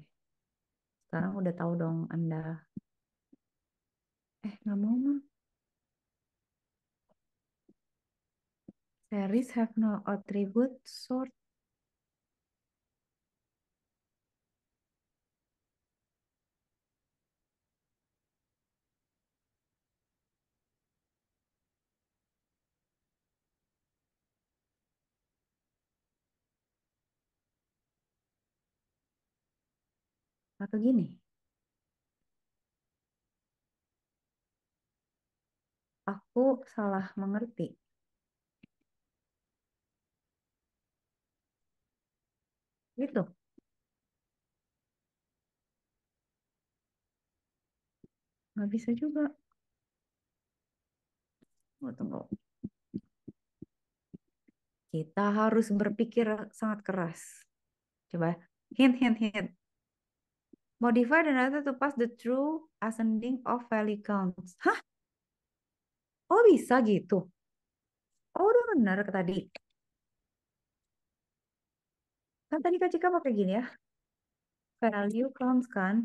Sekarang udah tahu dong Anda. Eh nggak mau mah. Series have no attribute sort Atau gini? Aku salah mengerti. Gitu. Gak bisa juga. Oh, tunggu. Kita harus berpikir sangat keras. Coba hint, hint, hint. Modify the data to pass the true ascending of value counts. Hah? Oh bisa gitu? Oh udah benar tadi. Kan tadi Kak Cika pakai gini ya. Value counts kan.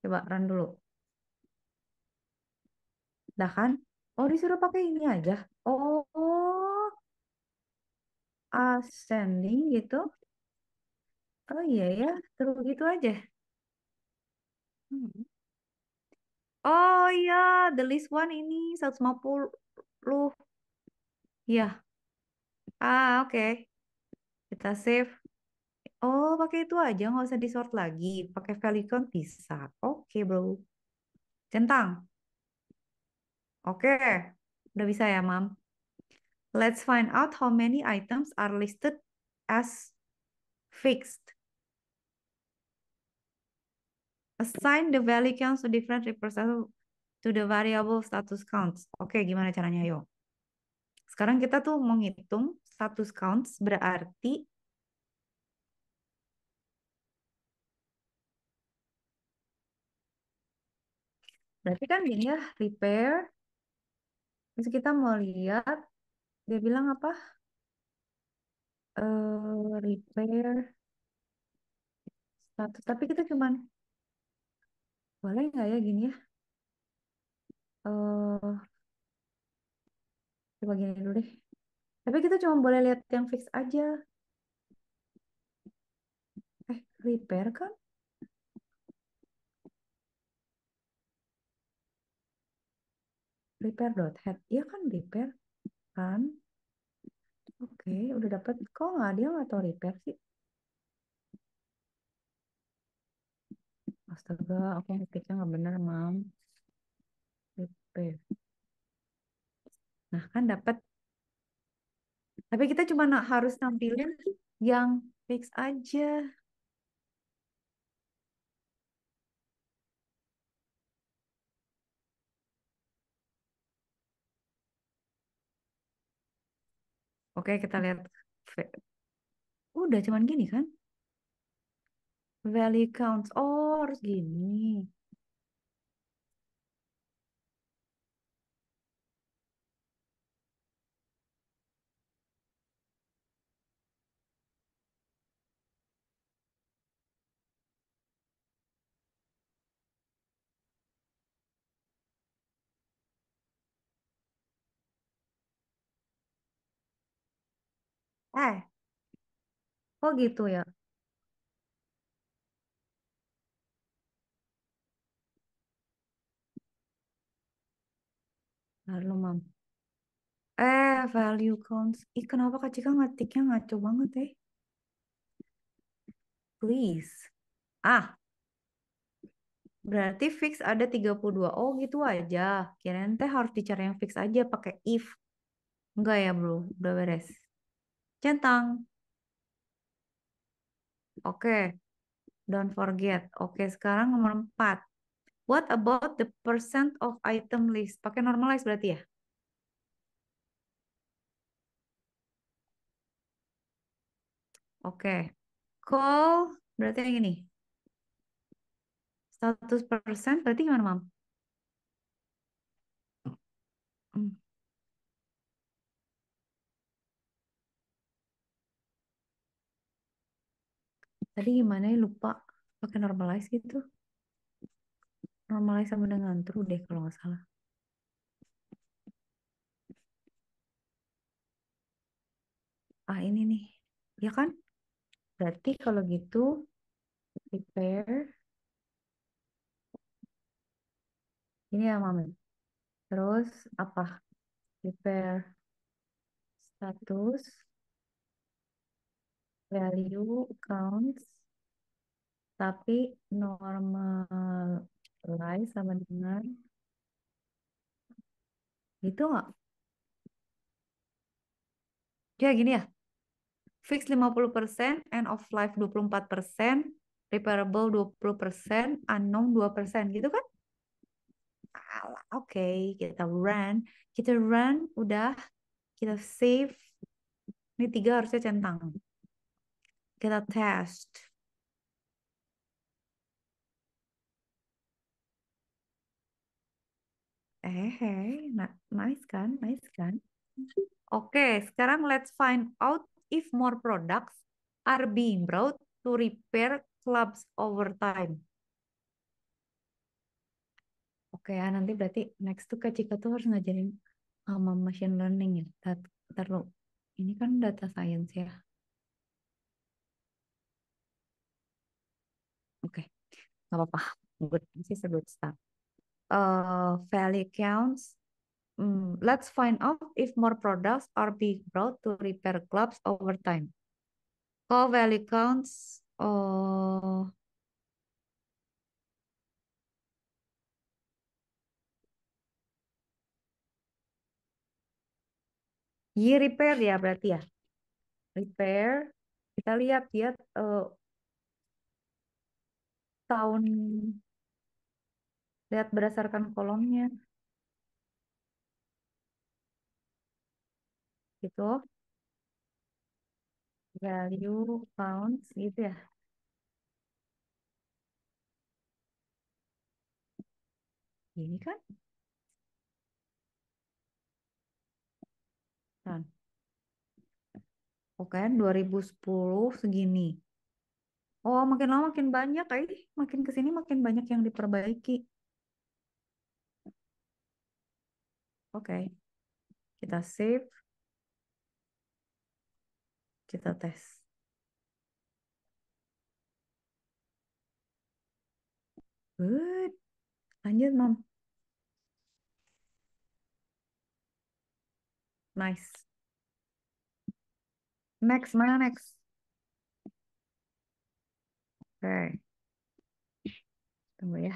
Coba run dulu. Dah kan? Oh disuruh pakai ini aja. Oh. Ascending gitu. Oh iya ya, terus gitu aja. Hmm. Oh iya, the list one ini 150. Iya. Ah, oke. Kita save. Oh, pakai itu aja, nggak usah di-sort lagi. Pakai value bisa. Oke, bro. Centang. Oke. Udah bisa ya, Mam. Let's find out how many items are listed as fixed. Assign the value counts to different representative to the variable status counts. Oke, gimana caranya? Yo. Sekarang kita tuh mau ngitung status counts berarti Berarti kan gini ya, repair. Terus kita mau lihat, dia bilang apa? eh repair status. Tapi kita cuman boleh nggak ya gini ya? eh coba gini dulu deh. Tapi kita cuma boleh lihat yang fix aja. Eh, repair kan? Repair dot head. Iya kan repair kan? Oke, udah dapet. Kok nggak dia nggak tahu repair sih? Astaga, aku ngetiknya nggak bener, Mam. Repair. Nah, kan dapat. Tapi kita cuma harus tampilin yang fix aja. Oke, kita lihat. Oh, udah cuman gini kan? Value counts. Oh, harus gini. Eh, kok gitu ya? Lalu, Mam. Eh, value counts. Ih, kenapa Kak Cika ngetiknya ngaco banget eh? Please. Ah, berarti fix ada 32. Oh, gitu aja. Kirain teh harus dicari yang fix aja pakai if. Enggak ya, bro. Udah beres centang. Oke, okay. don't forget. Oke, okay, sekarang nomor empat, What about the percent of item list? Pakai normalize berarti ya? Oke. Okay. Call berarti yang ini. 100% berarti gimana, Mam? tadi gimana ya lupa pakai normalize gitu normalize sama dengan true deh kalau nggak salah ah ini nih ya kan berarti kalau gitu prepare ini ya mami terus apa prepare status value counts tapi normalize sama dengan itu nggak? Ya gini ya. Fix 50% end of life 24%, repairable 20%, unknown 2% gitu kan? oke, okay. kita run, kita run udah kita save. Ini tiga harusnya centang kita test. Eh, hey, nice kan, nice kan. Oke, okay, sekarang let's find out if more products are being brought to repair clubs over time. Oke okay, ya, nanti berarti next tuh Kak Cika tuh harus ngajarin sama uh, machine learning ya. Ntar, ntar lo, ini kan data science ya. nggak apa-apa good this is a good start uh, value counts mm, let's find out if more products are being brought to repair clubs over time call value counts oh Year repair ya berarti ya. Repair. Kita lihat ya uh, tahun lihat berdasarkan kolomnya gitu value pounds gitu ya ini kan nah. Oke, okay, 2010 segini. Oh, makin lama makin banyak, eh. Makin ke sini makin banyak yang diperbaiki. Oke. Okay. Kita save. Kita tes. Good. Lanjut, Mom. Nice. Next, mana next? Oke. Tunggu ya.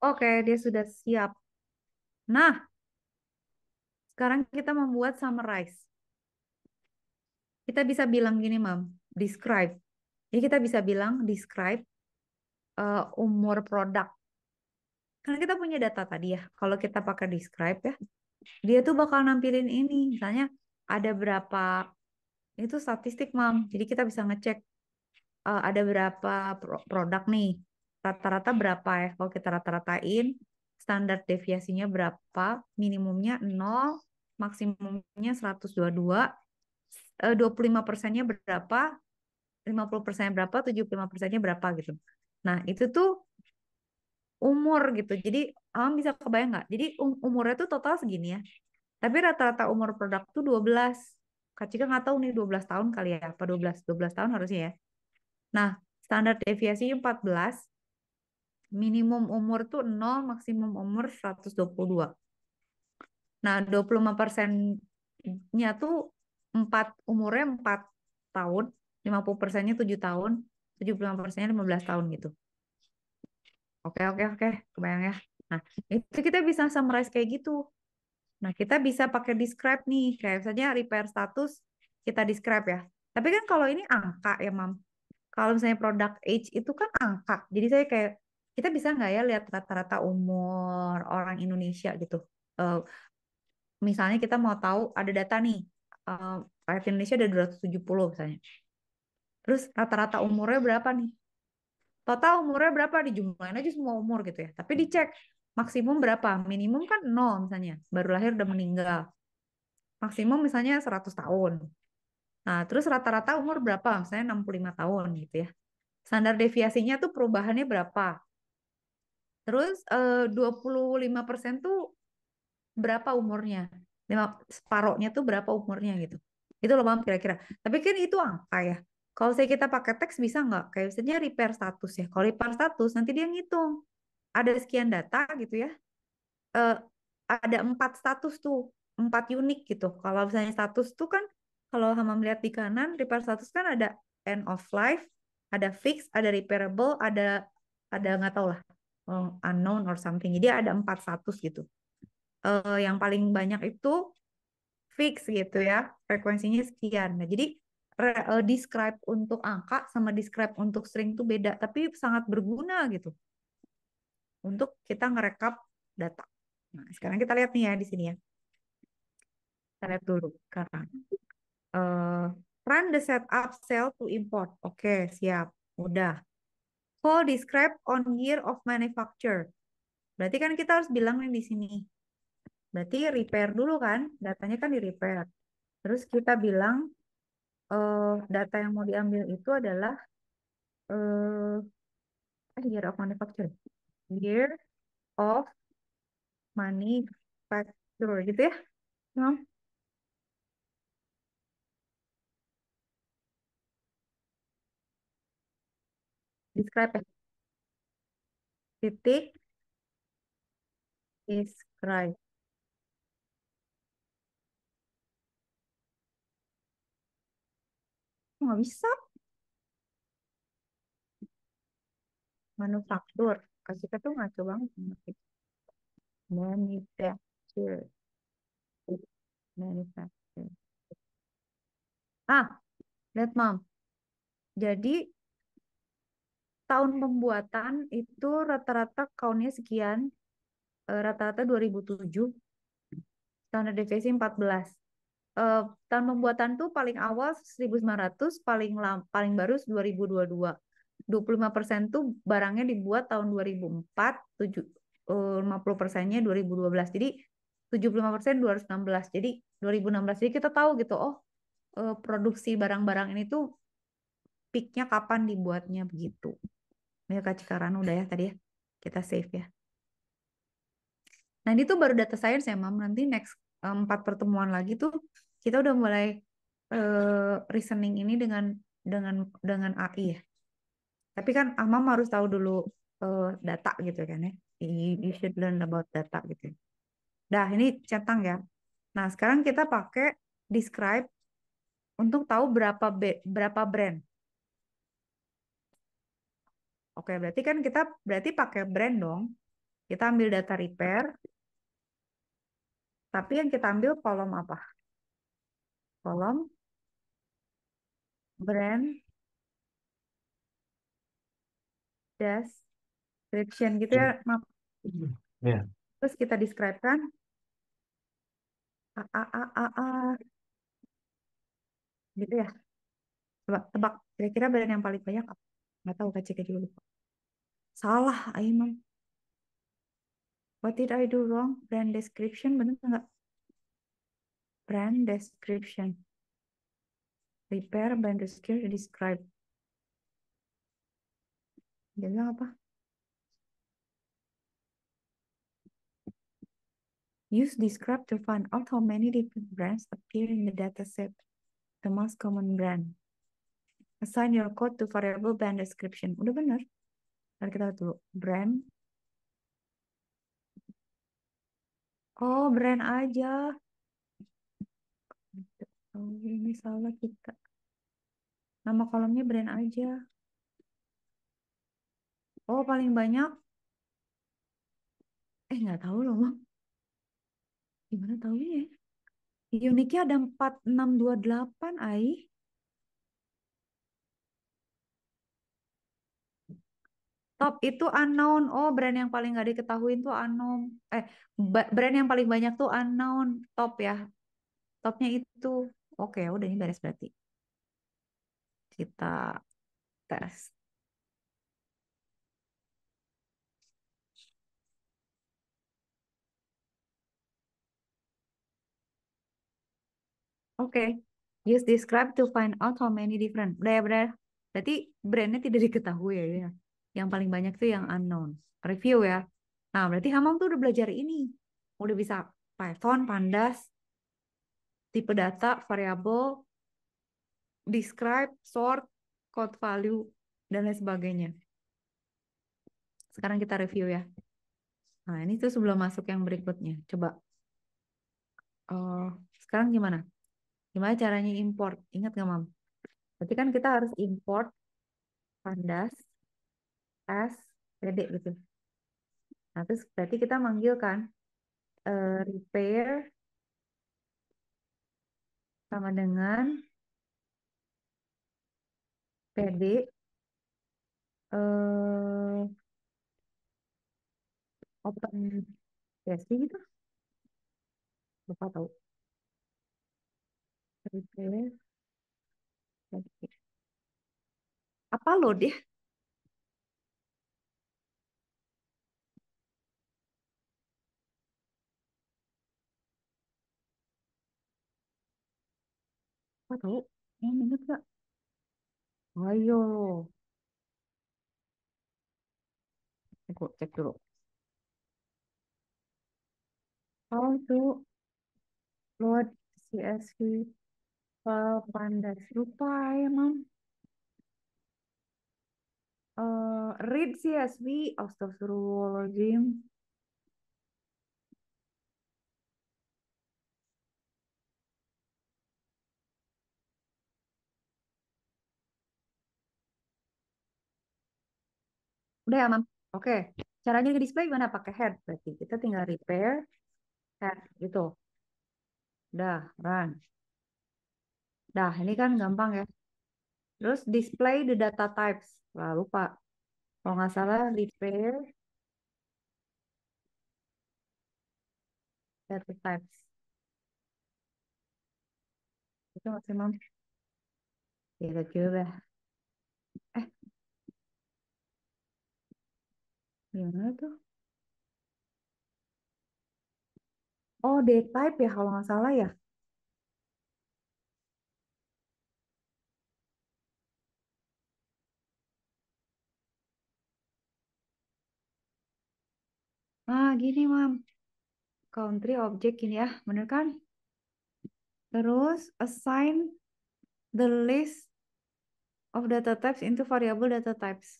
Oke, dia sudah siap. Nah, sekarang kita membuat summarize. Kita bisa bilang gini, Mam, describe. Jadi ya, kita bisa bilang describe uh, umur produk. Karena kita punya data tadi ya. Kalau kita pakai describe ya, dia tuh bakal nampilin ini misalnya ada berapa itu statistik mam jadi kita bisa ngecek uh, ada berapa produk nih rata-rata berapa ya kalau kita rata-ratain standar deviasinya berapa minimumnya 0 maksimumnya 122 25 eh, persennya berapa 50 persennya berapa 75 persennya berapa gitu nah itu tuh umur gitu. Jadi alam bisa kebayang nggak? Jadi um, umurnya tuh total segini ya. Tapi rata-rata umur produk tuh 12. Kak Cika nggak tahu nih 12 tahun kali ya, apa 12? 12 tahun harusnya ya. Nah, standar deviasi 14, minimum umur tuh 0, maksimum umur 122. Nah, 25 persennya tuh 4, umurnya 4 tahun, 50 persennya 7 tahun, 75 persennya 15 tahun gitu. Oke, oke, oke. Kebayang ya. Nah, itu kita bisa summarize kayak gitu. Nah, kita bisa pakai describe nih. Kayak misalnya repair status, kita describe ya. Tapi kan kalau ini angka ya, Mam. Kalau misalnya produk age itu kan angka. Jadi saya kayak, kita bisa nggak ya lihat rata-rata umur orang Indonesia gitu. Uh, misalnya kita mau tahu ada data nih. Uh, rakyat Indonesia ada 270 misalnya. Terus rata-rata umurnya berapa nih? total umurnya berapa dijumlahin aja semua umur gitu ya tapi dicek maksimum berapa minimum kan nol misalnya baru lahir udah meninggal maksimum misalnya 100 tahun nah terus rata-rata umur berapa misalnya 65 tahun gitu ya standar deviasinya tuh perubahannya berapa terus eh, persen tuh berapa umurnya separohnya tuh berapa umurnya gitu itu loh paham kira-kira tapi kan itu angka ya kalau saya kita pakai teks bisa nggak? Kayak misalnya repair status ya. Kalau repair status nanti dia ngitung ada sekian data gitu ya. Uh, ada empat status tuh, empat unik gitu. Kalau misalnya status tuh kan kalau sama melihat di kanan repair status kan ada end of life, ada fix, ada repairable, ada ada nggak tahu lah eh, unknown or something. Jadi ada empat status gitu. Uh, yang paling banyak itu fix gitu ya frekuensinya sekian. Nah jadi uh, describe untuk angka sama describe untuk string itu beda, tapi sangat berguna gitu untuk kita ngerekap data. Nah, sekarang kita lihat nih ya di sini ya. Kita lihat dulu sekarang. Uh, run the setup cell to import. Oke, okay, siap. Udah. Call describe on year of manufacture. Berarti kan kita harus bilang nih di sini. Berarti repair dulu kan, datanya kan di repair. Terus kita bilang uh, data yang mau diambil itu adalah uh, year of manufacture, year of manufacture gitu ya. no? Ya. Describe ya. Titik describe. nggak bisa. Manufaktur. Kasih kita tuh ngaco banget. Manufacture. Manufacture. Ah, lihat mom. Jadi tahun pembuatan itu rata-rata kaunnya sekian, eh, rata-rata 2007, standar deviasi 14 uh, tahun pembuatan tuh paling awal 1900, paling paling baru 2022. 25% tuh barangnya dibuat tahun 2004, eh, tujuh uh, 50%-nya 2012. Jadi 75% 2016. Jadi 2016 jadi kita tahu gitu, oh uh, produksi barang-barang ini tuh peaknya kapan dibuatnya begitu. Ya Kak Cikaran udah ya tadi ya. Kita save ya. Nah, ini tuh baru data science ya, Mam. Nanti next empat pertemuan lagi tuh kita udah mulai uh, reasoning ini dengan dengan dengan AI ya. Tapi kan ahmam harus tahu dulu uh, data gitu kan ya. You should learn about data gitu. Dah ini centang ya. Nah sekarang kita pakai describe untuk tahu berapa berapa brand. Oke berarti kan kita berarti pakai brand dong. Kita ambil data repair, tapi yang kita ambil kolom apa? Kolom brand description gitu ya, iya. maaf. Yeah. Terus kita describe kan? A a a a a gitu ya. Coba tebak kira-kira brand yang paling banyak apa? Nggak tahu kecil Cika juga lupa. Salah, Aiman. What did I do wrong? Brand description, benar nggak? Brand description. Repair brand description describe. Dia apa? Use describe to find out how many different brands appear in the dataset. The most common brand. Assign your code to variable brand description. Udah bener. Lalu kita lihat dulu. Brand Oh, brand aja. Oh, ini salah kita. Nama kolomnya brand aja. Oh, paling banyak. Eh, nggak tahu loh, Mam. Gimana tahunya ya? Uniknya ada 4628, Ai. top itu unknown. Oh, brand yang paling gak diketahui itu unknown. Eh, brand yang paling banyak tuh unknown top ya. Topnya itu. Oke, udah ini beres berarti. Kita tes. Oke, okay. use describe to find out how many different. Udah ya, Berarti brandnya tidak diketahui ya. ya? Yang paling banyak tuh yang unknown. Review ya. Nah, berarti Hamam tuh udah belajar ini. Udah bisa Python, Pandas, tipe data, variable, describe, sort, code value, dan lain sebagainya. Sekarang kita review ya. Nah, ini tuh sebelum masuk yang berikutnya. Coba. Uh, sekarang gimana? Gimana caranya import? Ingat nggak, Mam? Berarti kan kita harus import pandas S gede gitu. Nah, terus berarti kita manggil kan uh, repair sama dengan PD uh, open PSP gitu. Lupa tahu. Repair. Apa lo deh? apa tahu Eh, inget gak ayo aku cek dulu how to load CSV file eh, pandas lupa emang ya, uh, eh, read CSV astagfirullahaladzim Udah ya, Mam? Oke. Caranya ke display gimana? Pakai head. Berarti kita tinggal repair head. Gitu. dah run. Dah, ini kan gampang ya. Terus display the data types. Wah, lupa. Kalau nggak salah, repair data types. Itu maksimum. Ya, kita coba Gimana tuh? Oh, D-type ya kalau nggak salah ya. Ah, gini, Mam. Country object gini ya, bener kan? Terus, assign the list of data types into variable data types.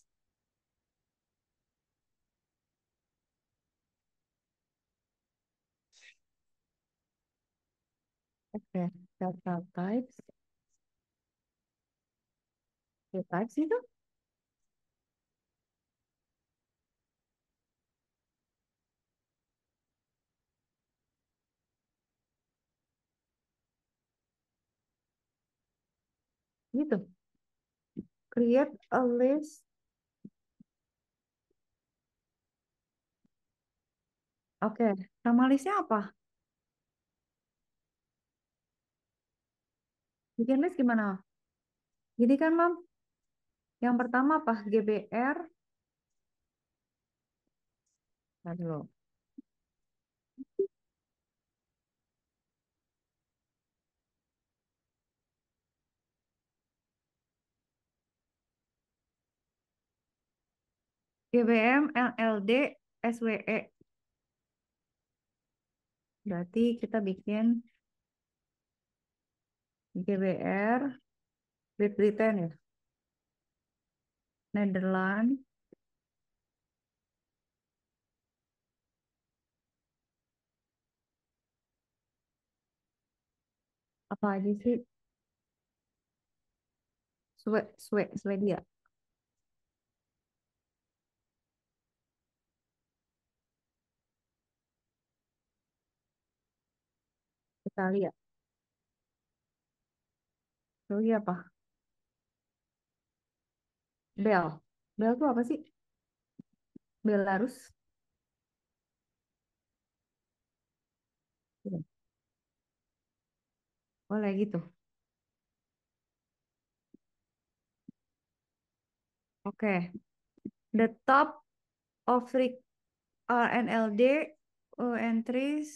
Oke, data types. Data types itu? Gitu. Create a list Oke, okay. nama listnya apa? Bikin list gimana? Jadi kan, Mam, yang pertama apa? GBR, Bentar GBM, LLD, SWE. Berarti kita bikin GBR, Great Britain ya, Netherlands, apa aja sih? Swe, Swe, Swedia. Italia. Zoe apa? Hmm. Bel. Bel tuh apa sih? Belarus. Boleh iya. gitu. Oke. Okay. The top of RNLD uh, uh, entries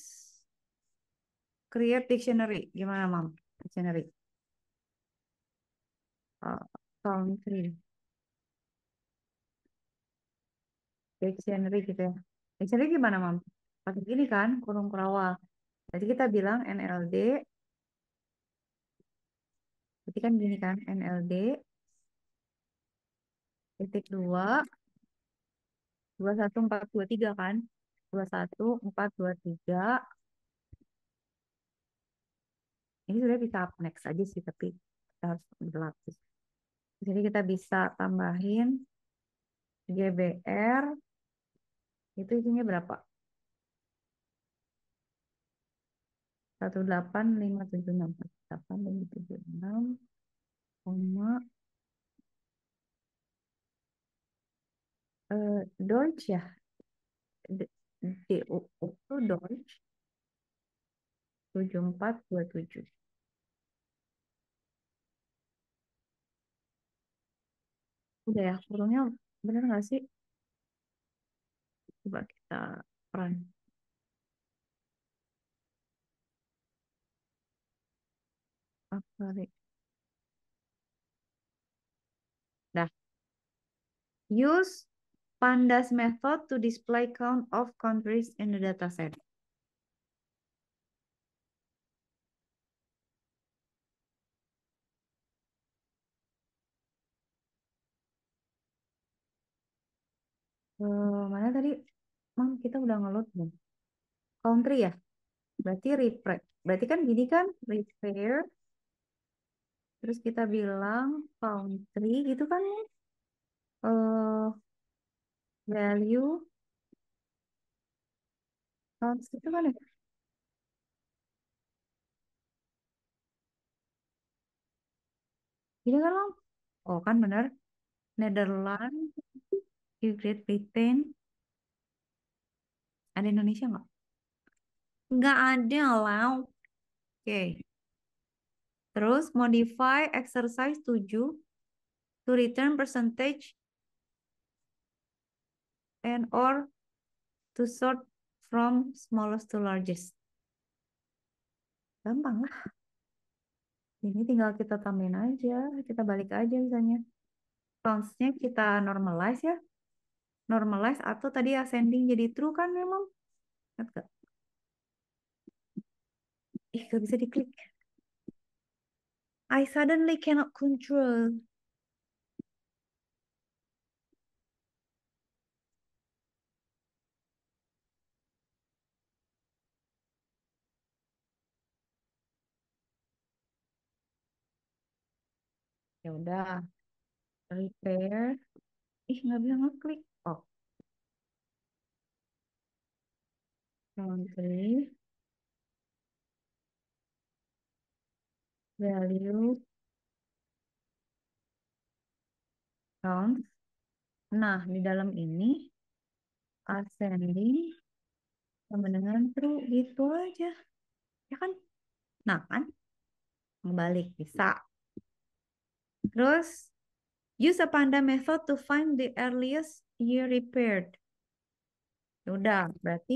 create dictionary. Gimana, Mam? Dictionary country dictionary gitu ya dictionary gimana mam pakai gini kan kurung kurawal jadi kita bilang NLD berarti kan gini kan NLD titik dua dua satu empat dua tiga kan dua satu empat dua tiga ini sudah bisa next aja sih tapi kita harus berlapis jadi kita bisa tambahin GBR itu isinya berapa? 18576 18576 koma eh, Deutsch ya DU itu Deutsch 7427 Udah ya, kurungnya bener nggak sih? Coba kita peran. Apa nih? Dah. Use pandas method to display count of countries in the dataset. Eh, mana tadi? Mam, kita udah ngelot belum? Country ya? Berarti refresh. Berarti kan gini kan? Repair. Terus kita bilang country gitu kan? Ya? Eh, value. Counts gitu kan ya? Gini kan, Mam? Oh kan bener. Netherlands you Great Britain? Ada Indonesia nggak? Nggak ada lah. Oke. Okay. Terus modify exercise 7 to return percentage and or to sort from smallest to largest. Gampang lah. Ini tinggal kita tambahin aja, kita balik aja misalnya. counts kita normalize ya normalize atau tadi ascending jadi true kan memang Lihat gak? Ih, gak bisa diklik. I suddenly cannot control. Ya udah. Repair. Ih, nggak bisa ngeklik. Oh, value counts. Nah, di dalam ini ascending sama dengan true gitu aja. Ya kan? Nah, kan? membalik bisa. Terus use a panda method to find the earliest you iya, repaired. Ya udah, berarti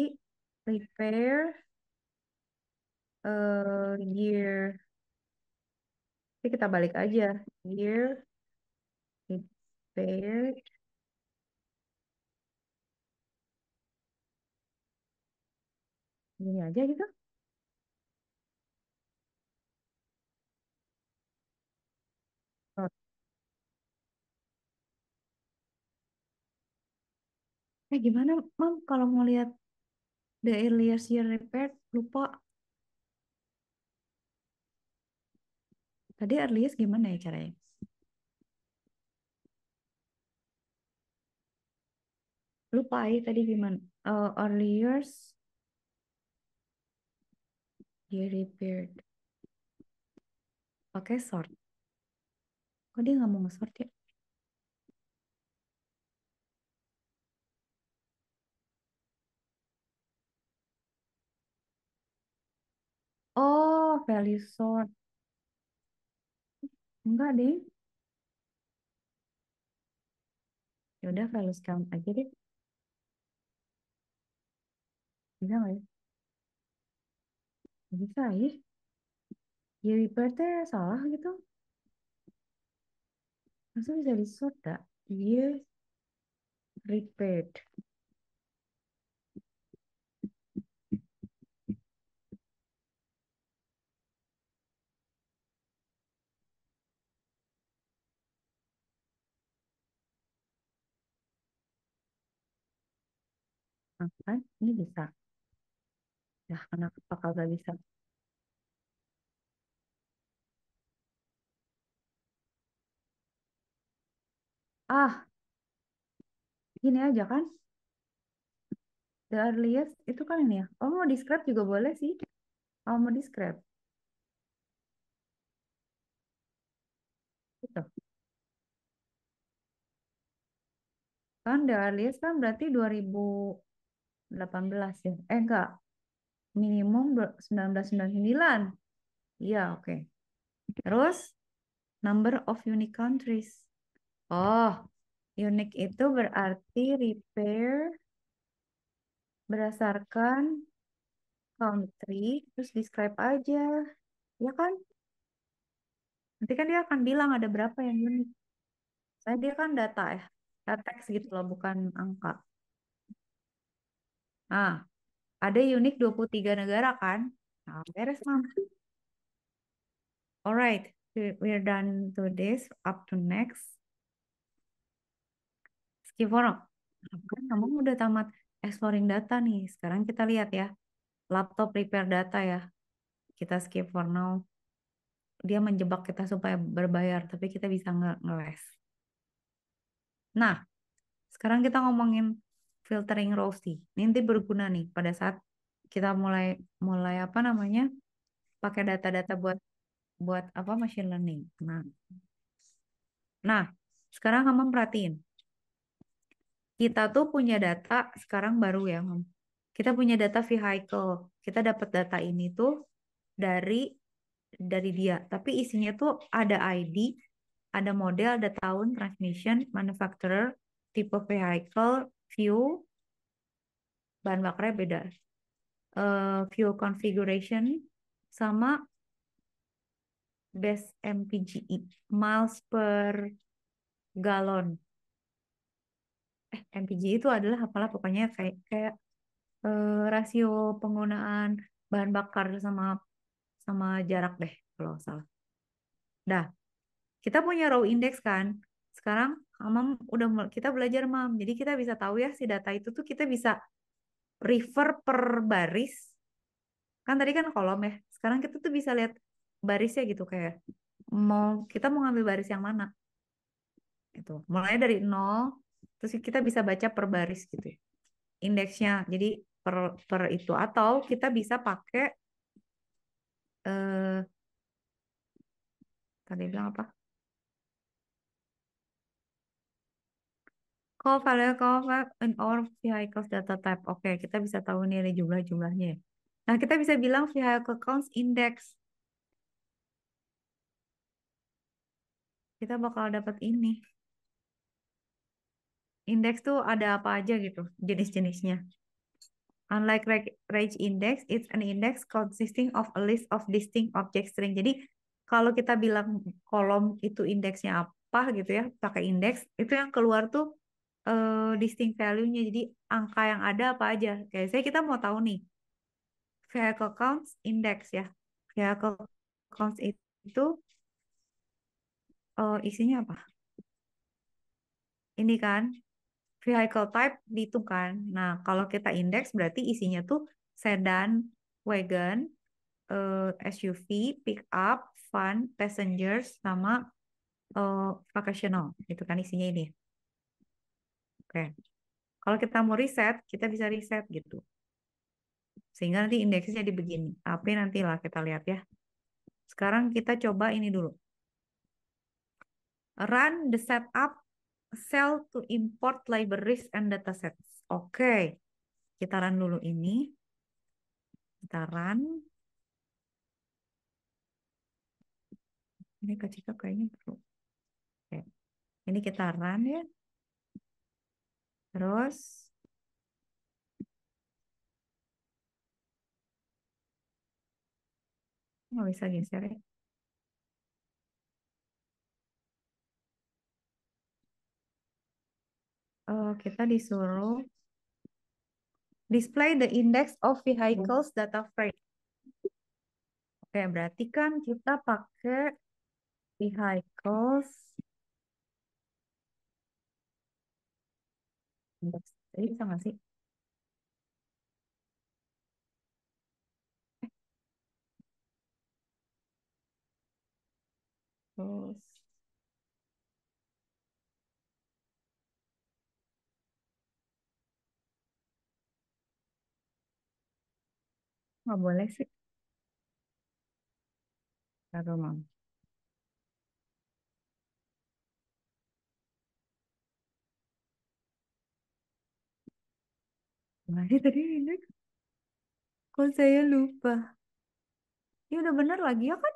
repair uh, eh, year. Tapi kita balik aja. Year repaired. ini aja gitu. eh gimana mam kalau mau lihat the earliest year repaired lupa tadi earliest gimana ya caranya lupa ya tadi gimana uh, oh, earliest year repaired pakai sort kok dia nggak mau nge-sort ya Oh, Valley Sword. Enggak deh. Ya udah Valley Count aja deh. Bisa nggak ya? Bisa ya. Ya ibaratnya salah gitu. Masa bisa di sort gak? Yes. Repeat. akan ini bisa ya kenapa kagak bisa ah gini aja kan the earliest itu kan ini ya oh mau describe juga boleh sih oh mau describe itu kan the earliest kan berarti 2000 18 ya. Eh enggak. Minimum 1999. Iya, oke. Okay. Terus number of unique countries. Oh, unique itu berarti repair berdasarkan country terus describe aja. Ya kan? Nanti kan dia akan bilang ada berapa yang unik. Saya dia kan data ya, data teks gitu loh, bukan angka. Nah, ada unik 23 negara kan? Nah, beres, Mam. Alright, are done to this. Up to next. Skiforo, Kan kamu udah tamat exploring data nih. Sekarang kita lihat ya. Laptop repair data ya. Kita skip for now. Dia menjebak kita supaya berbayar, tapi kita bisa ngeles. Nah, sekarang kita ngomongin filtering rosti. Ini nanti berguna nih pada saat kita mulai mulai apa namanya pakai data-data buat buat apa machine learning. Nah, nah sekarang kamu perhatiin kita tuh punya data sekarang baru ya kita punya data vehicle kita dapat data ini tuh dari dari dia tapi isinya tuh ada ID ada model ada tahun transmission manufacturer tipe vehicle view bahan bakarnya beda uh, view configuration sama best MPGE miles per galon eh MPGE itu adalah apalah pokoknya kayak kayak uh, rasio penggunaan bahan bakar sama sama jarak deh kalau salah. Dah, kita punya row index kan. Sekarang mam udah kita belajar mam jadi kita bisa tahu ya si data itu tuh kita bisa refer per baris kan tadi kan kolom ya sekarang kita tuh bisa lihat barisnya gitu kayak mau kita mau ngambil baris yang mana itu mulai dari nol terus kita bisa baca per baris gitu ya indeksnya jadi per per itu atau kita bisa pakai eh tadi bilang apa Kovalent kovalent in all vehicle data type. Oke, kita bisa tahu nilai jumlah-jumlahnya. Nah, kita bisa bilang vehicle counts index. Kita bakal dapat ini. Index tuh ada apa aja gitu, jenis-jenisnya. Unlike range index, it's an index consisting of a list of distinct object string. Jadi, kalau kita bilang kolom itu indeksnya apa gitu ya, pakai index itu yang keluar tuh uh, distinct value-nya. Jadi angka yang ada apa aja. Kayak saya kita mau tahu nih vehicle counts index ya. Vehicle counts itu uh, isinya apa? Ini kan vehicle type dihitung kan. Nah, kalau kita index berarti isinya tuh sedan, wagon, uh, eh, SUV, pickup, van, passengers sama uh, vacational. Itu kan isinya ini. Oke. Kalau kita mau riset, kita bisa riset gitu. Sehingga nanti indeksnya jadi begini. Tapi nantilah kita lihat ya. Sekarang kita coba ini dulu. Run the setup cell to import libraries and datasets. Oke. Kita run dulu ini. Kita run. Ini kecil kayaknya Oke. Ini kita run ya. Terus nggak bisa geser ya. Uh, kita disuruh display the index of vehicles data frame. Oke, okay, berarti kan kita pakai vehicles Jadi iya bisa nggak sih? Terus. Nggak boleh sih. Nggak mau. Gimana [laughs] tadi ini Kok saya lupa? Ini ya, udah bener lagi ya kan?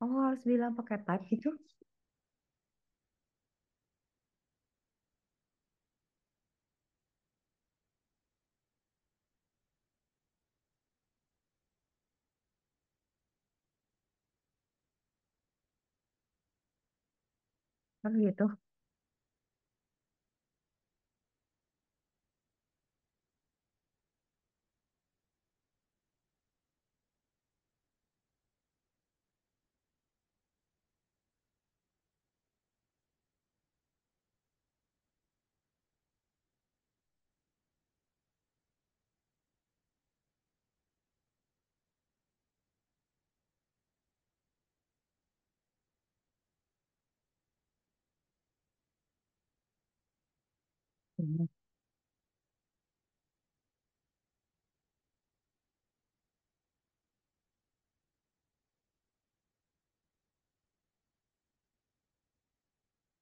Oh, harus bilang pakai type gitu? Oh gitu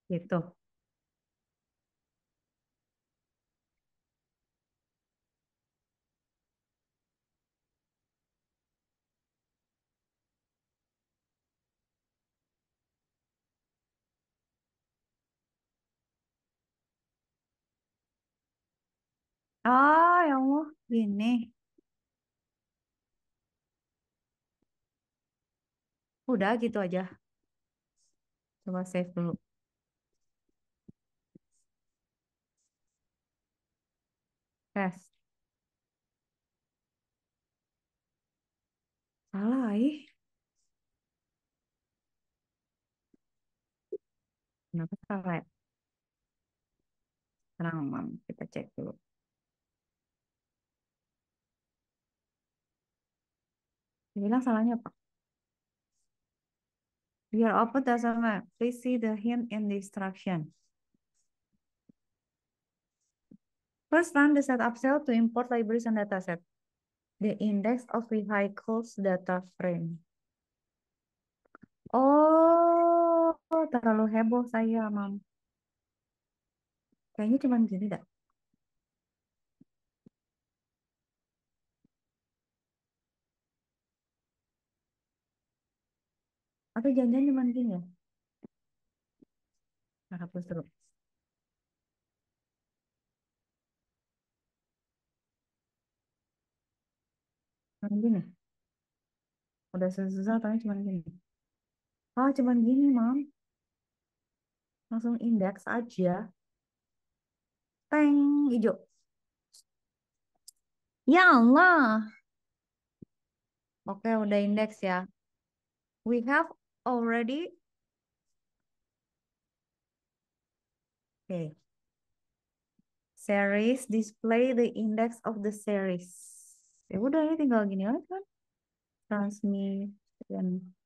esto Ah, ya Allah, gini. Udah gitu aja. Coba save dulu. Tes. Salah, Kenapa salah ya? Tenang, Mam. Kita cek dulu. Dia bilang salahnya apa? Your output doesn't match. Please see the hint in the instruction. First, run the setup cell to import libraries and dataset. The index of vehicles data frame. Oh, terlalu heboh saya, Mam. Kayaknya cuma gini dah. Atau jangan-jangan cuma gini ya? Nah, hapus dulu. Cuman gini. Udah susah-susah tanya cuman gini. ah cuma gini, Mam. Langsung indeks aja. Teng, hijau. Ya Allah. Oke, udah indeks ya. We have already? Okay. Series, display the index of the series. Ya eh, udah, ini tinggal gini aja kan. Transmit dan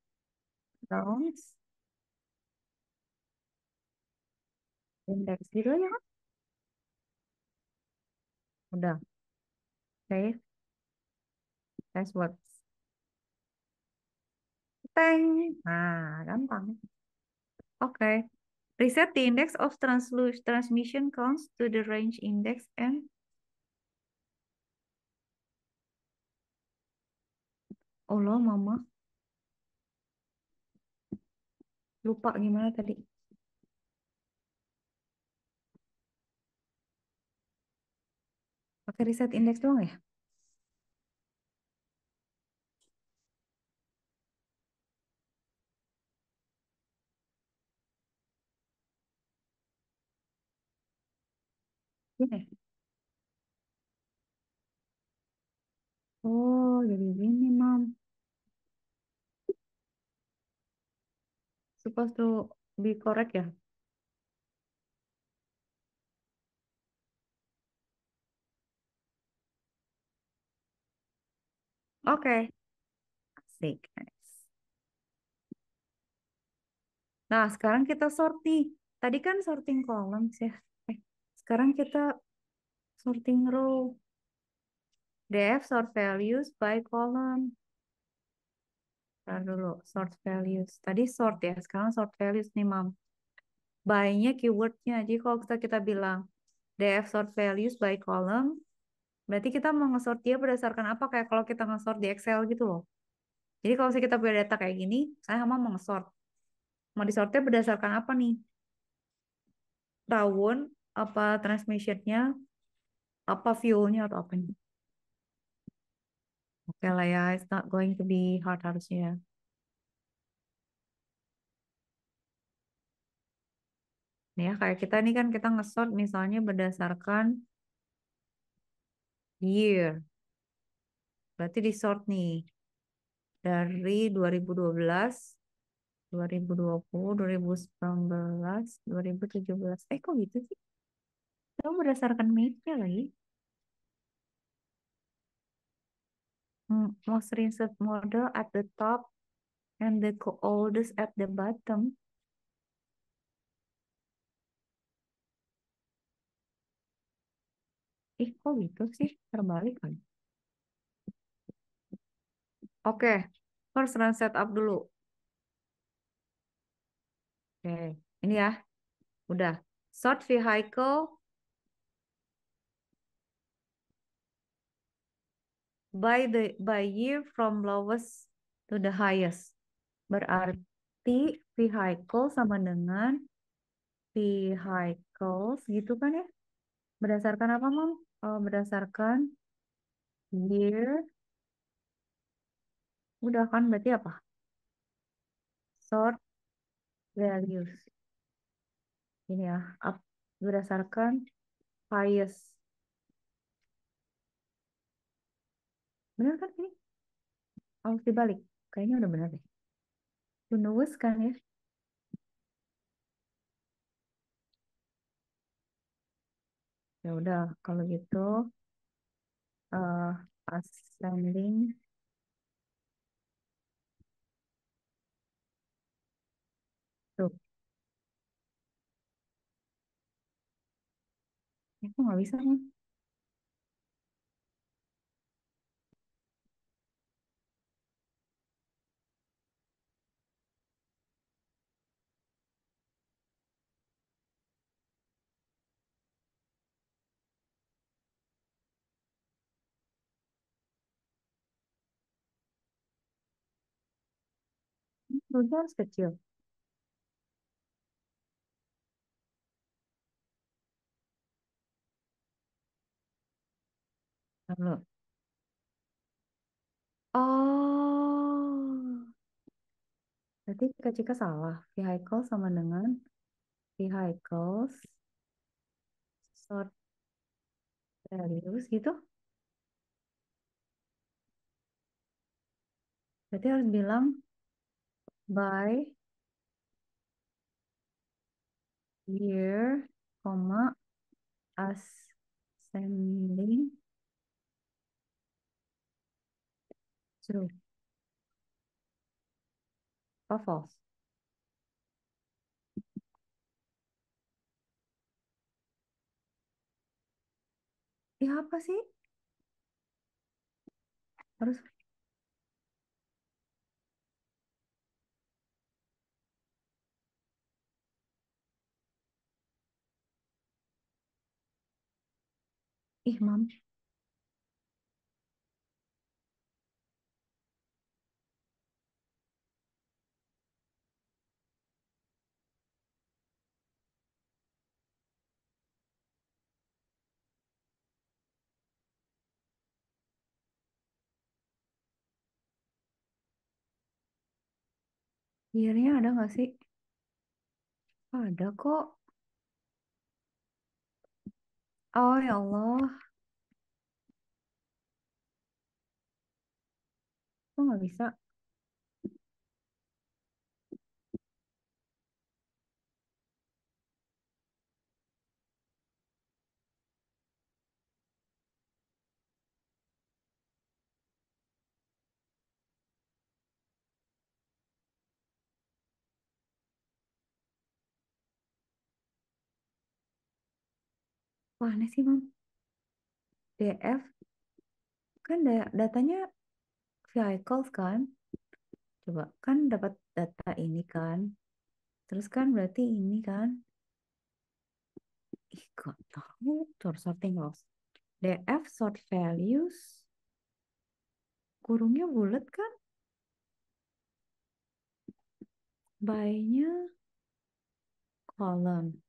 rounds. Index gitu ya kan. Udah. Oke. Okay. That's what. Teng. Nah, gampang. Oke. Okay. Reset the index of transmission counts to the range index and Allah, Mama. Lupa gimana tadi. Pakai reset index doang ya? Iya. Oh, jadi gini, Mam. Supposed to be correct ya? Oke. Asik, guys. Nah, sekarang kita sorti. Tadi kan sorting kolom ya. Sekarang kita sorting row. df sort values by column. dulu, sort values. Tadi sort ya, sekarang sort values nih, Mam. by keywordnya. Jadi kalau kita, kita bilang df sort values by column, berarti kita mau ngesort dia berdasarkan apa? Kayak kalau kita ngesort di Excel gitu loh. Jadi kalau kita punya data kayak gini, saya mau mau ngesort. Mau disortnya berdasarkan apa nih? Tahun, apa transmissionnya, apa fuelnya atau apa nih? Oke okay lah ya, it's not going to be hard harusnya. Ya, ya kayak kita ini kan kita ngesort misalnya berdasarkan year. Berarti di sort nih dari 2012, 2020, 2019, 2017. Eh kok gitu sih? Kamu berdasarkan mitnya lagi. Hmm, most recent model at the top and the oldest at the bottom. Ih, kok gitu sih? Terbalik kan? Oke, okay. first run setup dulu. Oke, okay. ini ya. Udah. Short vehicle by the by year from lowest to the highest. Berarti vehicle sama dengan vehicles gitu kan ya? Berdasarkan apa, Mom? Oh, berdasarkan year. Udah kan berarti apa? Sort values. Ini ya, up, berdasarkan highest Bener kan ini? Harus dibalik. Kayaknya udah bener deh. Bunus kan ya? Ya udah, kalau gitu uh, ascending tuh. Ya, aku nggak bisa nih. Perutnya harus kecil. Halo. Oh. Berarti ketika salah. Vehicle sama dengan vehicles sort values gitu. Berarti harus bilang by year, comma, ascending true or false? Ya apa sih? Harus Ih, Mam. ada nggak sih? Ada kok. Oh ya Allah, kok nggak bisa? Wah, aneh sih, Mam. DF kan da- datanya vehicles kan? Coba kan dapat data ini kan? Terus kan berarti ini kan? Ih, gak tahu. Tur sorting loss. DF sort values. Kurungnya bulat kan? By-nya column.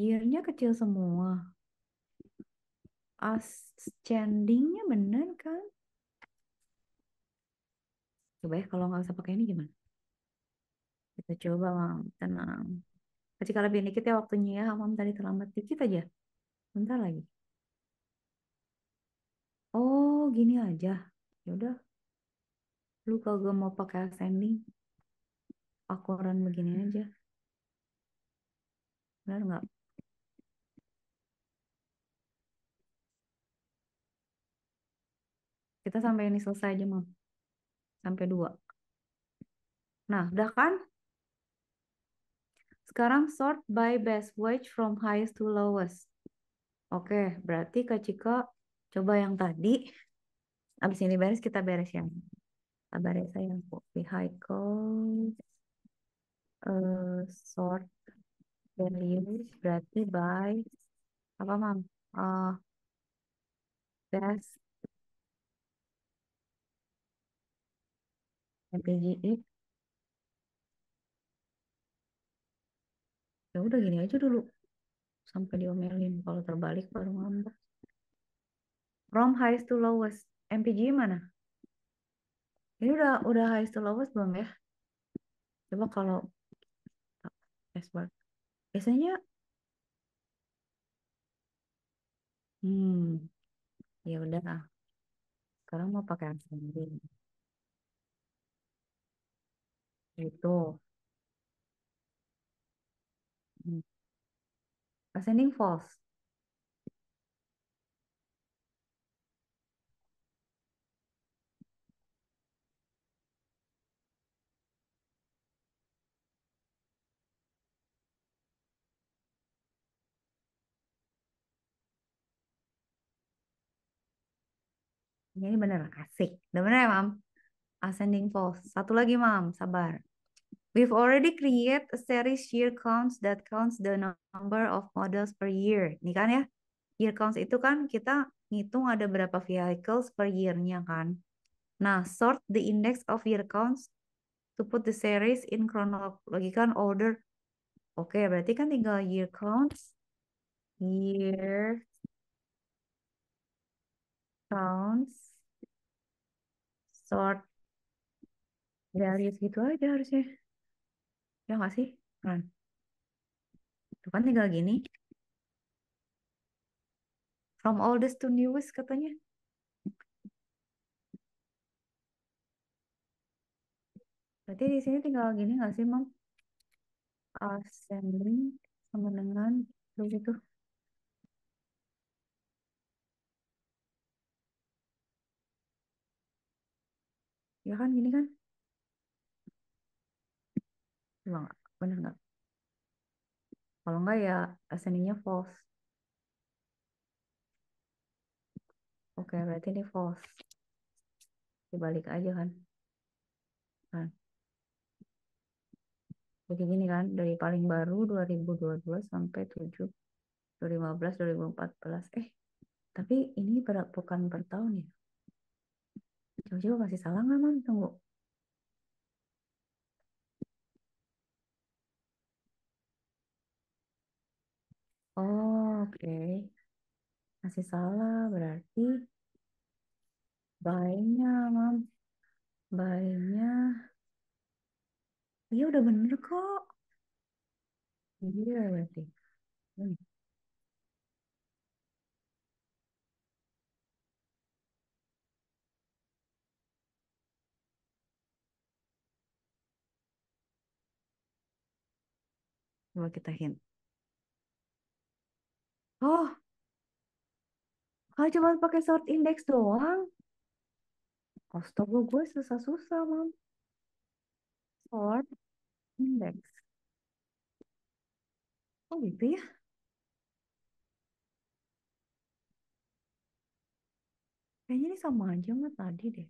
Year-nya kecil semua. Ascending-nya bener kan? Coba ya kalau nggak usah pakai ini gimana? Kita coba, Mam. Tenang. kalau lebih dikit ya waktunya ya. Mam tadi terlambat dikit aja. Bentar lagi. Oh, gini aja. Yaudah. udah. Lu kagak mau pakai ascending. Akuran begini aja. Benar nggak? Kita sampai ini selesai aja, Mam. Sampai dua. Nah, udah kan? Sekarang sort by best wage from highest to lowest. Oke, berarti Kak Cika coba yang tadi. Abis ini beres, kita beres yang. Kita beres yang vehicle uh, sort value berarti by apa mam? Uh, best LPGI ya udah gini aja dulu sampai diomelin kalau terbalik baru ngambek from highest to lowest MPG mana ini udah udah highest to lowest belum ya coba kalau expert biasanya hmm ya udah sekarang mau pakai asal itu hmm. Ascending false. Ini bener, asik. benar ya, Mam? Ascending false. Satu lagi, Mam. Sabar. We've already create a series year counts that counts the number of models per year. Nih kan ya, year counts itu kan kita ngitung ada berapa vehicles per year-nya kan. Nah, sort the index of year counts to put the series in chronological order. Oke, okay, berarti kan tinggal year counts, year counts, sort. Dari segitu aja harusnya. Ya nggak sih? kan itu kan tinggal gini. From oldest to newest katanya. Berarti di sini tinggal gini nggak sih, Mam? assembling sama dengan terus itu. Ya kan gini kan? Enggak, bener nggak? Kalau nggak ya seninya false. Oke, berarti ini false. Dibalik aja kan. Kan. Jadi gini kan, dari paling baru 2022 sampai 7, 2015, 2014. Eh, tapi ini ber bukan per tahun ya. Coba-coba masih salah nggak, Mam? Tunggu. Oh, oke. Masih salah berarti bayinya, Mam. Bayinya. Iya udah bener kok. Iya berarti. Hmm. Coba kita hint. Oh, kalau cuma pakai short index doang. Astaga, gue susah-susah, Mam. Short index. Oh gitu ya? Kayaknya ini sama aja sama tadi deh.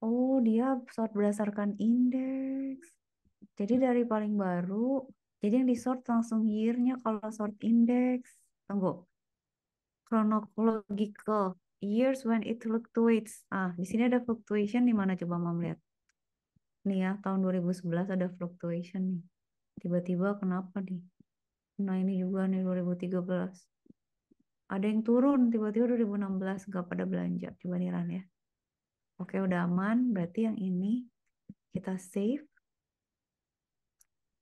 Oh, dia short berdasarkan indeks. Jadi dari paling baru jadi yang di langsung year-nya kalau sort index. Tunggu. Chronological. Years when it fluctuates. Ah, di sini ada fluctuation di mana coba mau lihat. Nih ya, tahun 2011 ada fluctuation nih. Tiba-tiba kenapa nih? Nah ini juga nih 2013 ada yang turun tiba-tiba 2016 nggak pada belanja coba nih Ran ya oke udah aman berarti yang ini kita save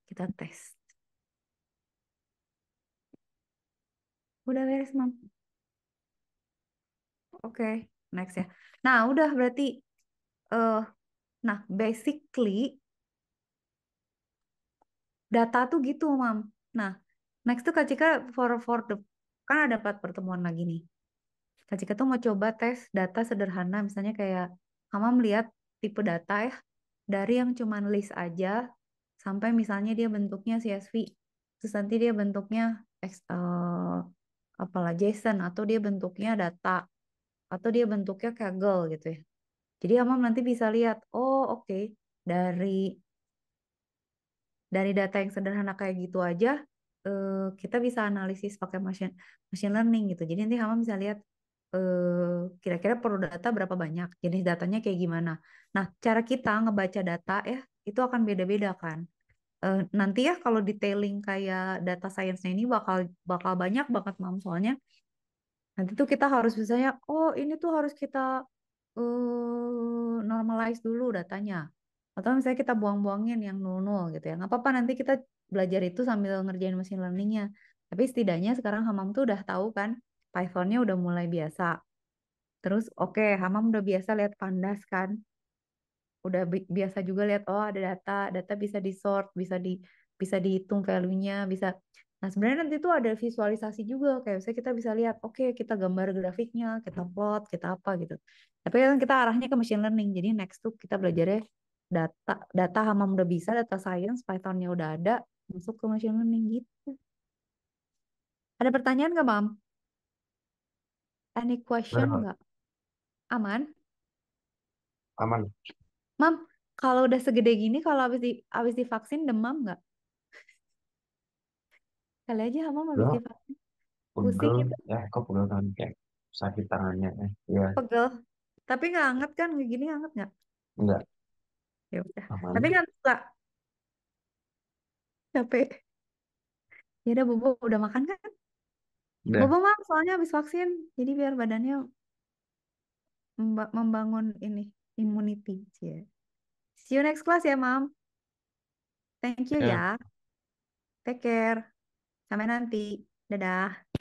kita test. Udah beres, Mam. Oke, okay, next ya. Nah, udah berarti uh, nah, basically data tuh gitu, Mam. Nah, next tuh Kak Cika for for the kan ada empat pertemuan lagi nih. Kak Cika tuh mau coba tes data sederhana misalnya kayak ah, Mama melihat tipe data ya dari yang cuman list aja sampai misalnya dia bentuknya CSV terus nanti dia bentuknya Excel, eh, apalah JSON atau dia bentuknya data atau dia bentuknya kagel gitu ya. Jadi Amam nanti bisa lihat, oh oke, okay, dari dari data yang sederhana kayak gitu aja eh, kita bisa analisis pakai machine machine learning gitu. Jadi nanti Amam bisa lihat eh, kira-kira eh, perlu data berapa banyak, jenis datanya kayak gimana. Nah, cara kita ngebaca data ya itu akan beda-beda kan. Eh, nanti ya kalau detailing kayak data science ini bakal bakal banyak banget mam soalnya nanti tuh kita harus misalnya oh ini tuh harus kita uh, normalize dulu datanya atau misalnya kita buang-buangin yang nol nol gitu ya nggak apa-apa nanti kita belajar itu sambil ngerjain mesin learningnya tapi setidaknya sekarang Hamam tuh udah tahu kan Pythonnya udah mulai biasa terus oke okay, Hamam udah biasa lihat pandas kan udah bi biasa juga lihat oh ada data data bisa di sort bisa di bisa dihitung value-nya bisa nah sebenarnya nanti itu ada visualisasi juga kayak misalnya kita bisa lihat oke okay, kita gambar grafiknya kita plot kita apa gitu tapi kan kita arahnya ke machine learning jadi next tuh kita belajar ya data data hamam udah bisa data science pythonnya udah ada masuk ke machine learning gitu ada pertanyaan nggak mam any question nah. nggak aman aman Mam, kalau udah segede gini, kalau habis di, habis divaksin demam nggak? Kali aja Mam habis Loh, divaksin. pegel, ya kok pegel tangan kayak sakit tangannya eh. ya. Pegel. Tapi nggak anget kan? Gini anget nggak? Enggak, Ya udah. aman. Tapi kan suka capek. Ya udah Bobo udah makan kan? Udah, Bobo Mam soalnya habis vaksin. Jadi biar badannya membangun ini immunity. Yeah. See you next class ya, Mam. Thank you yeah. ya. Take care. Sampai nanti. Dadah.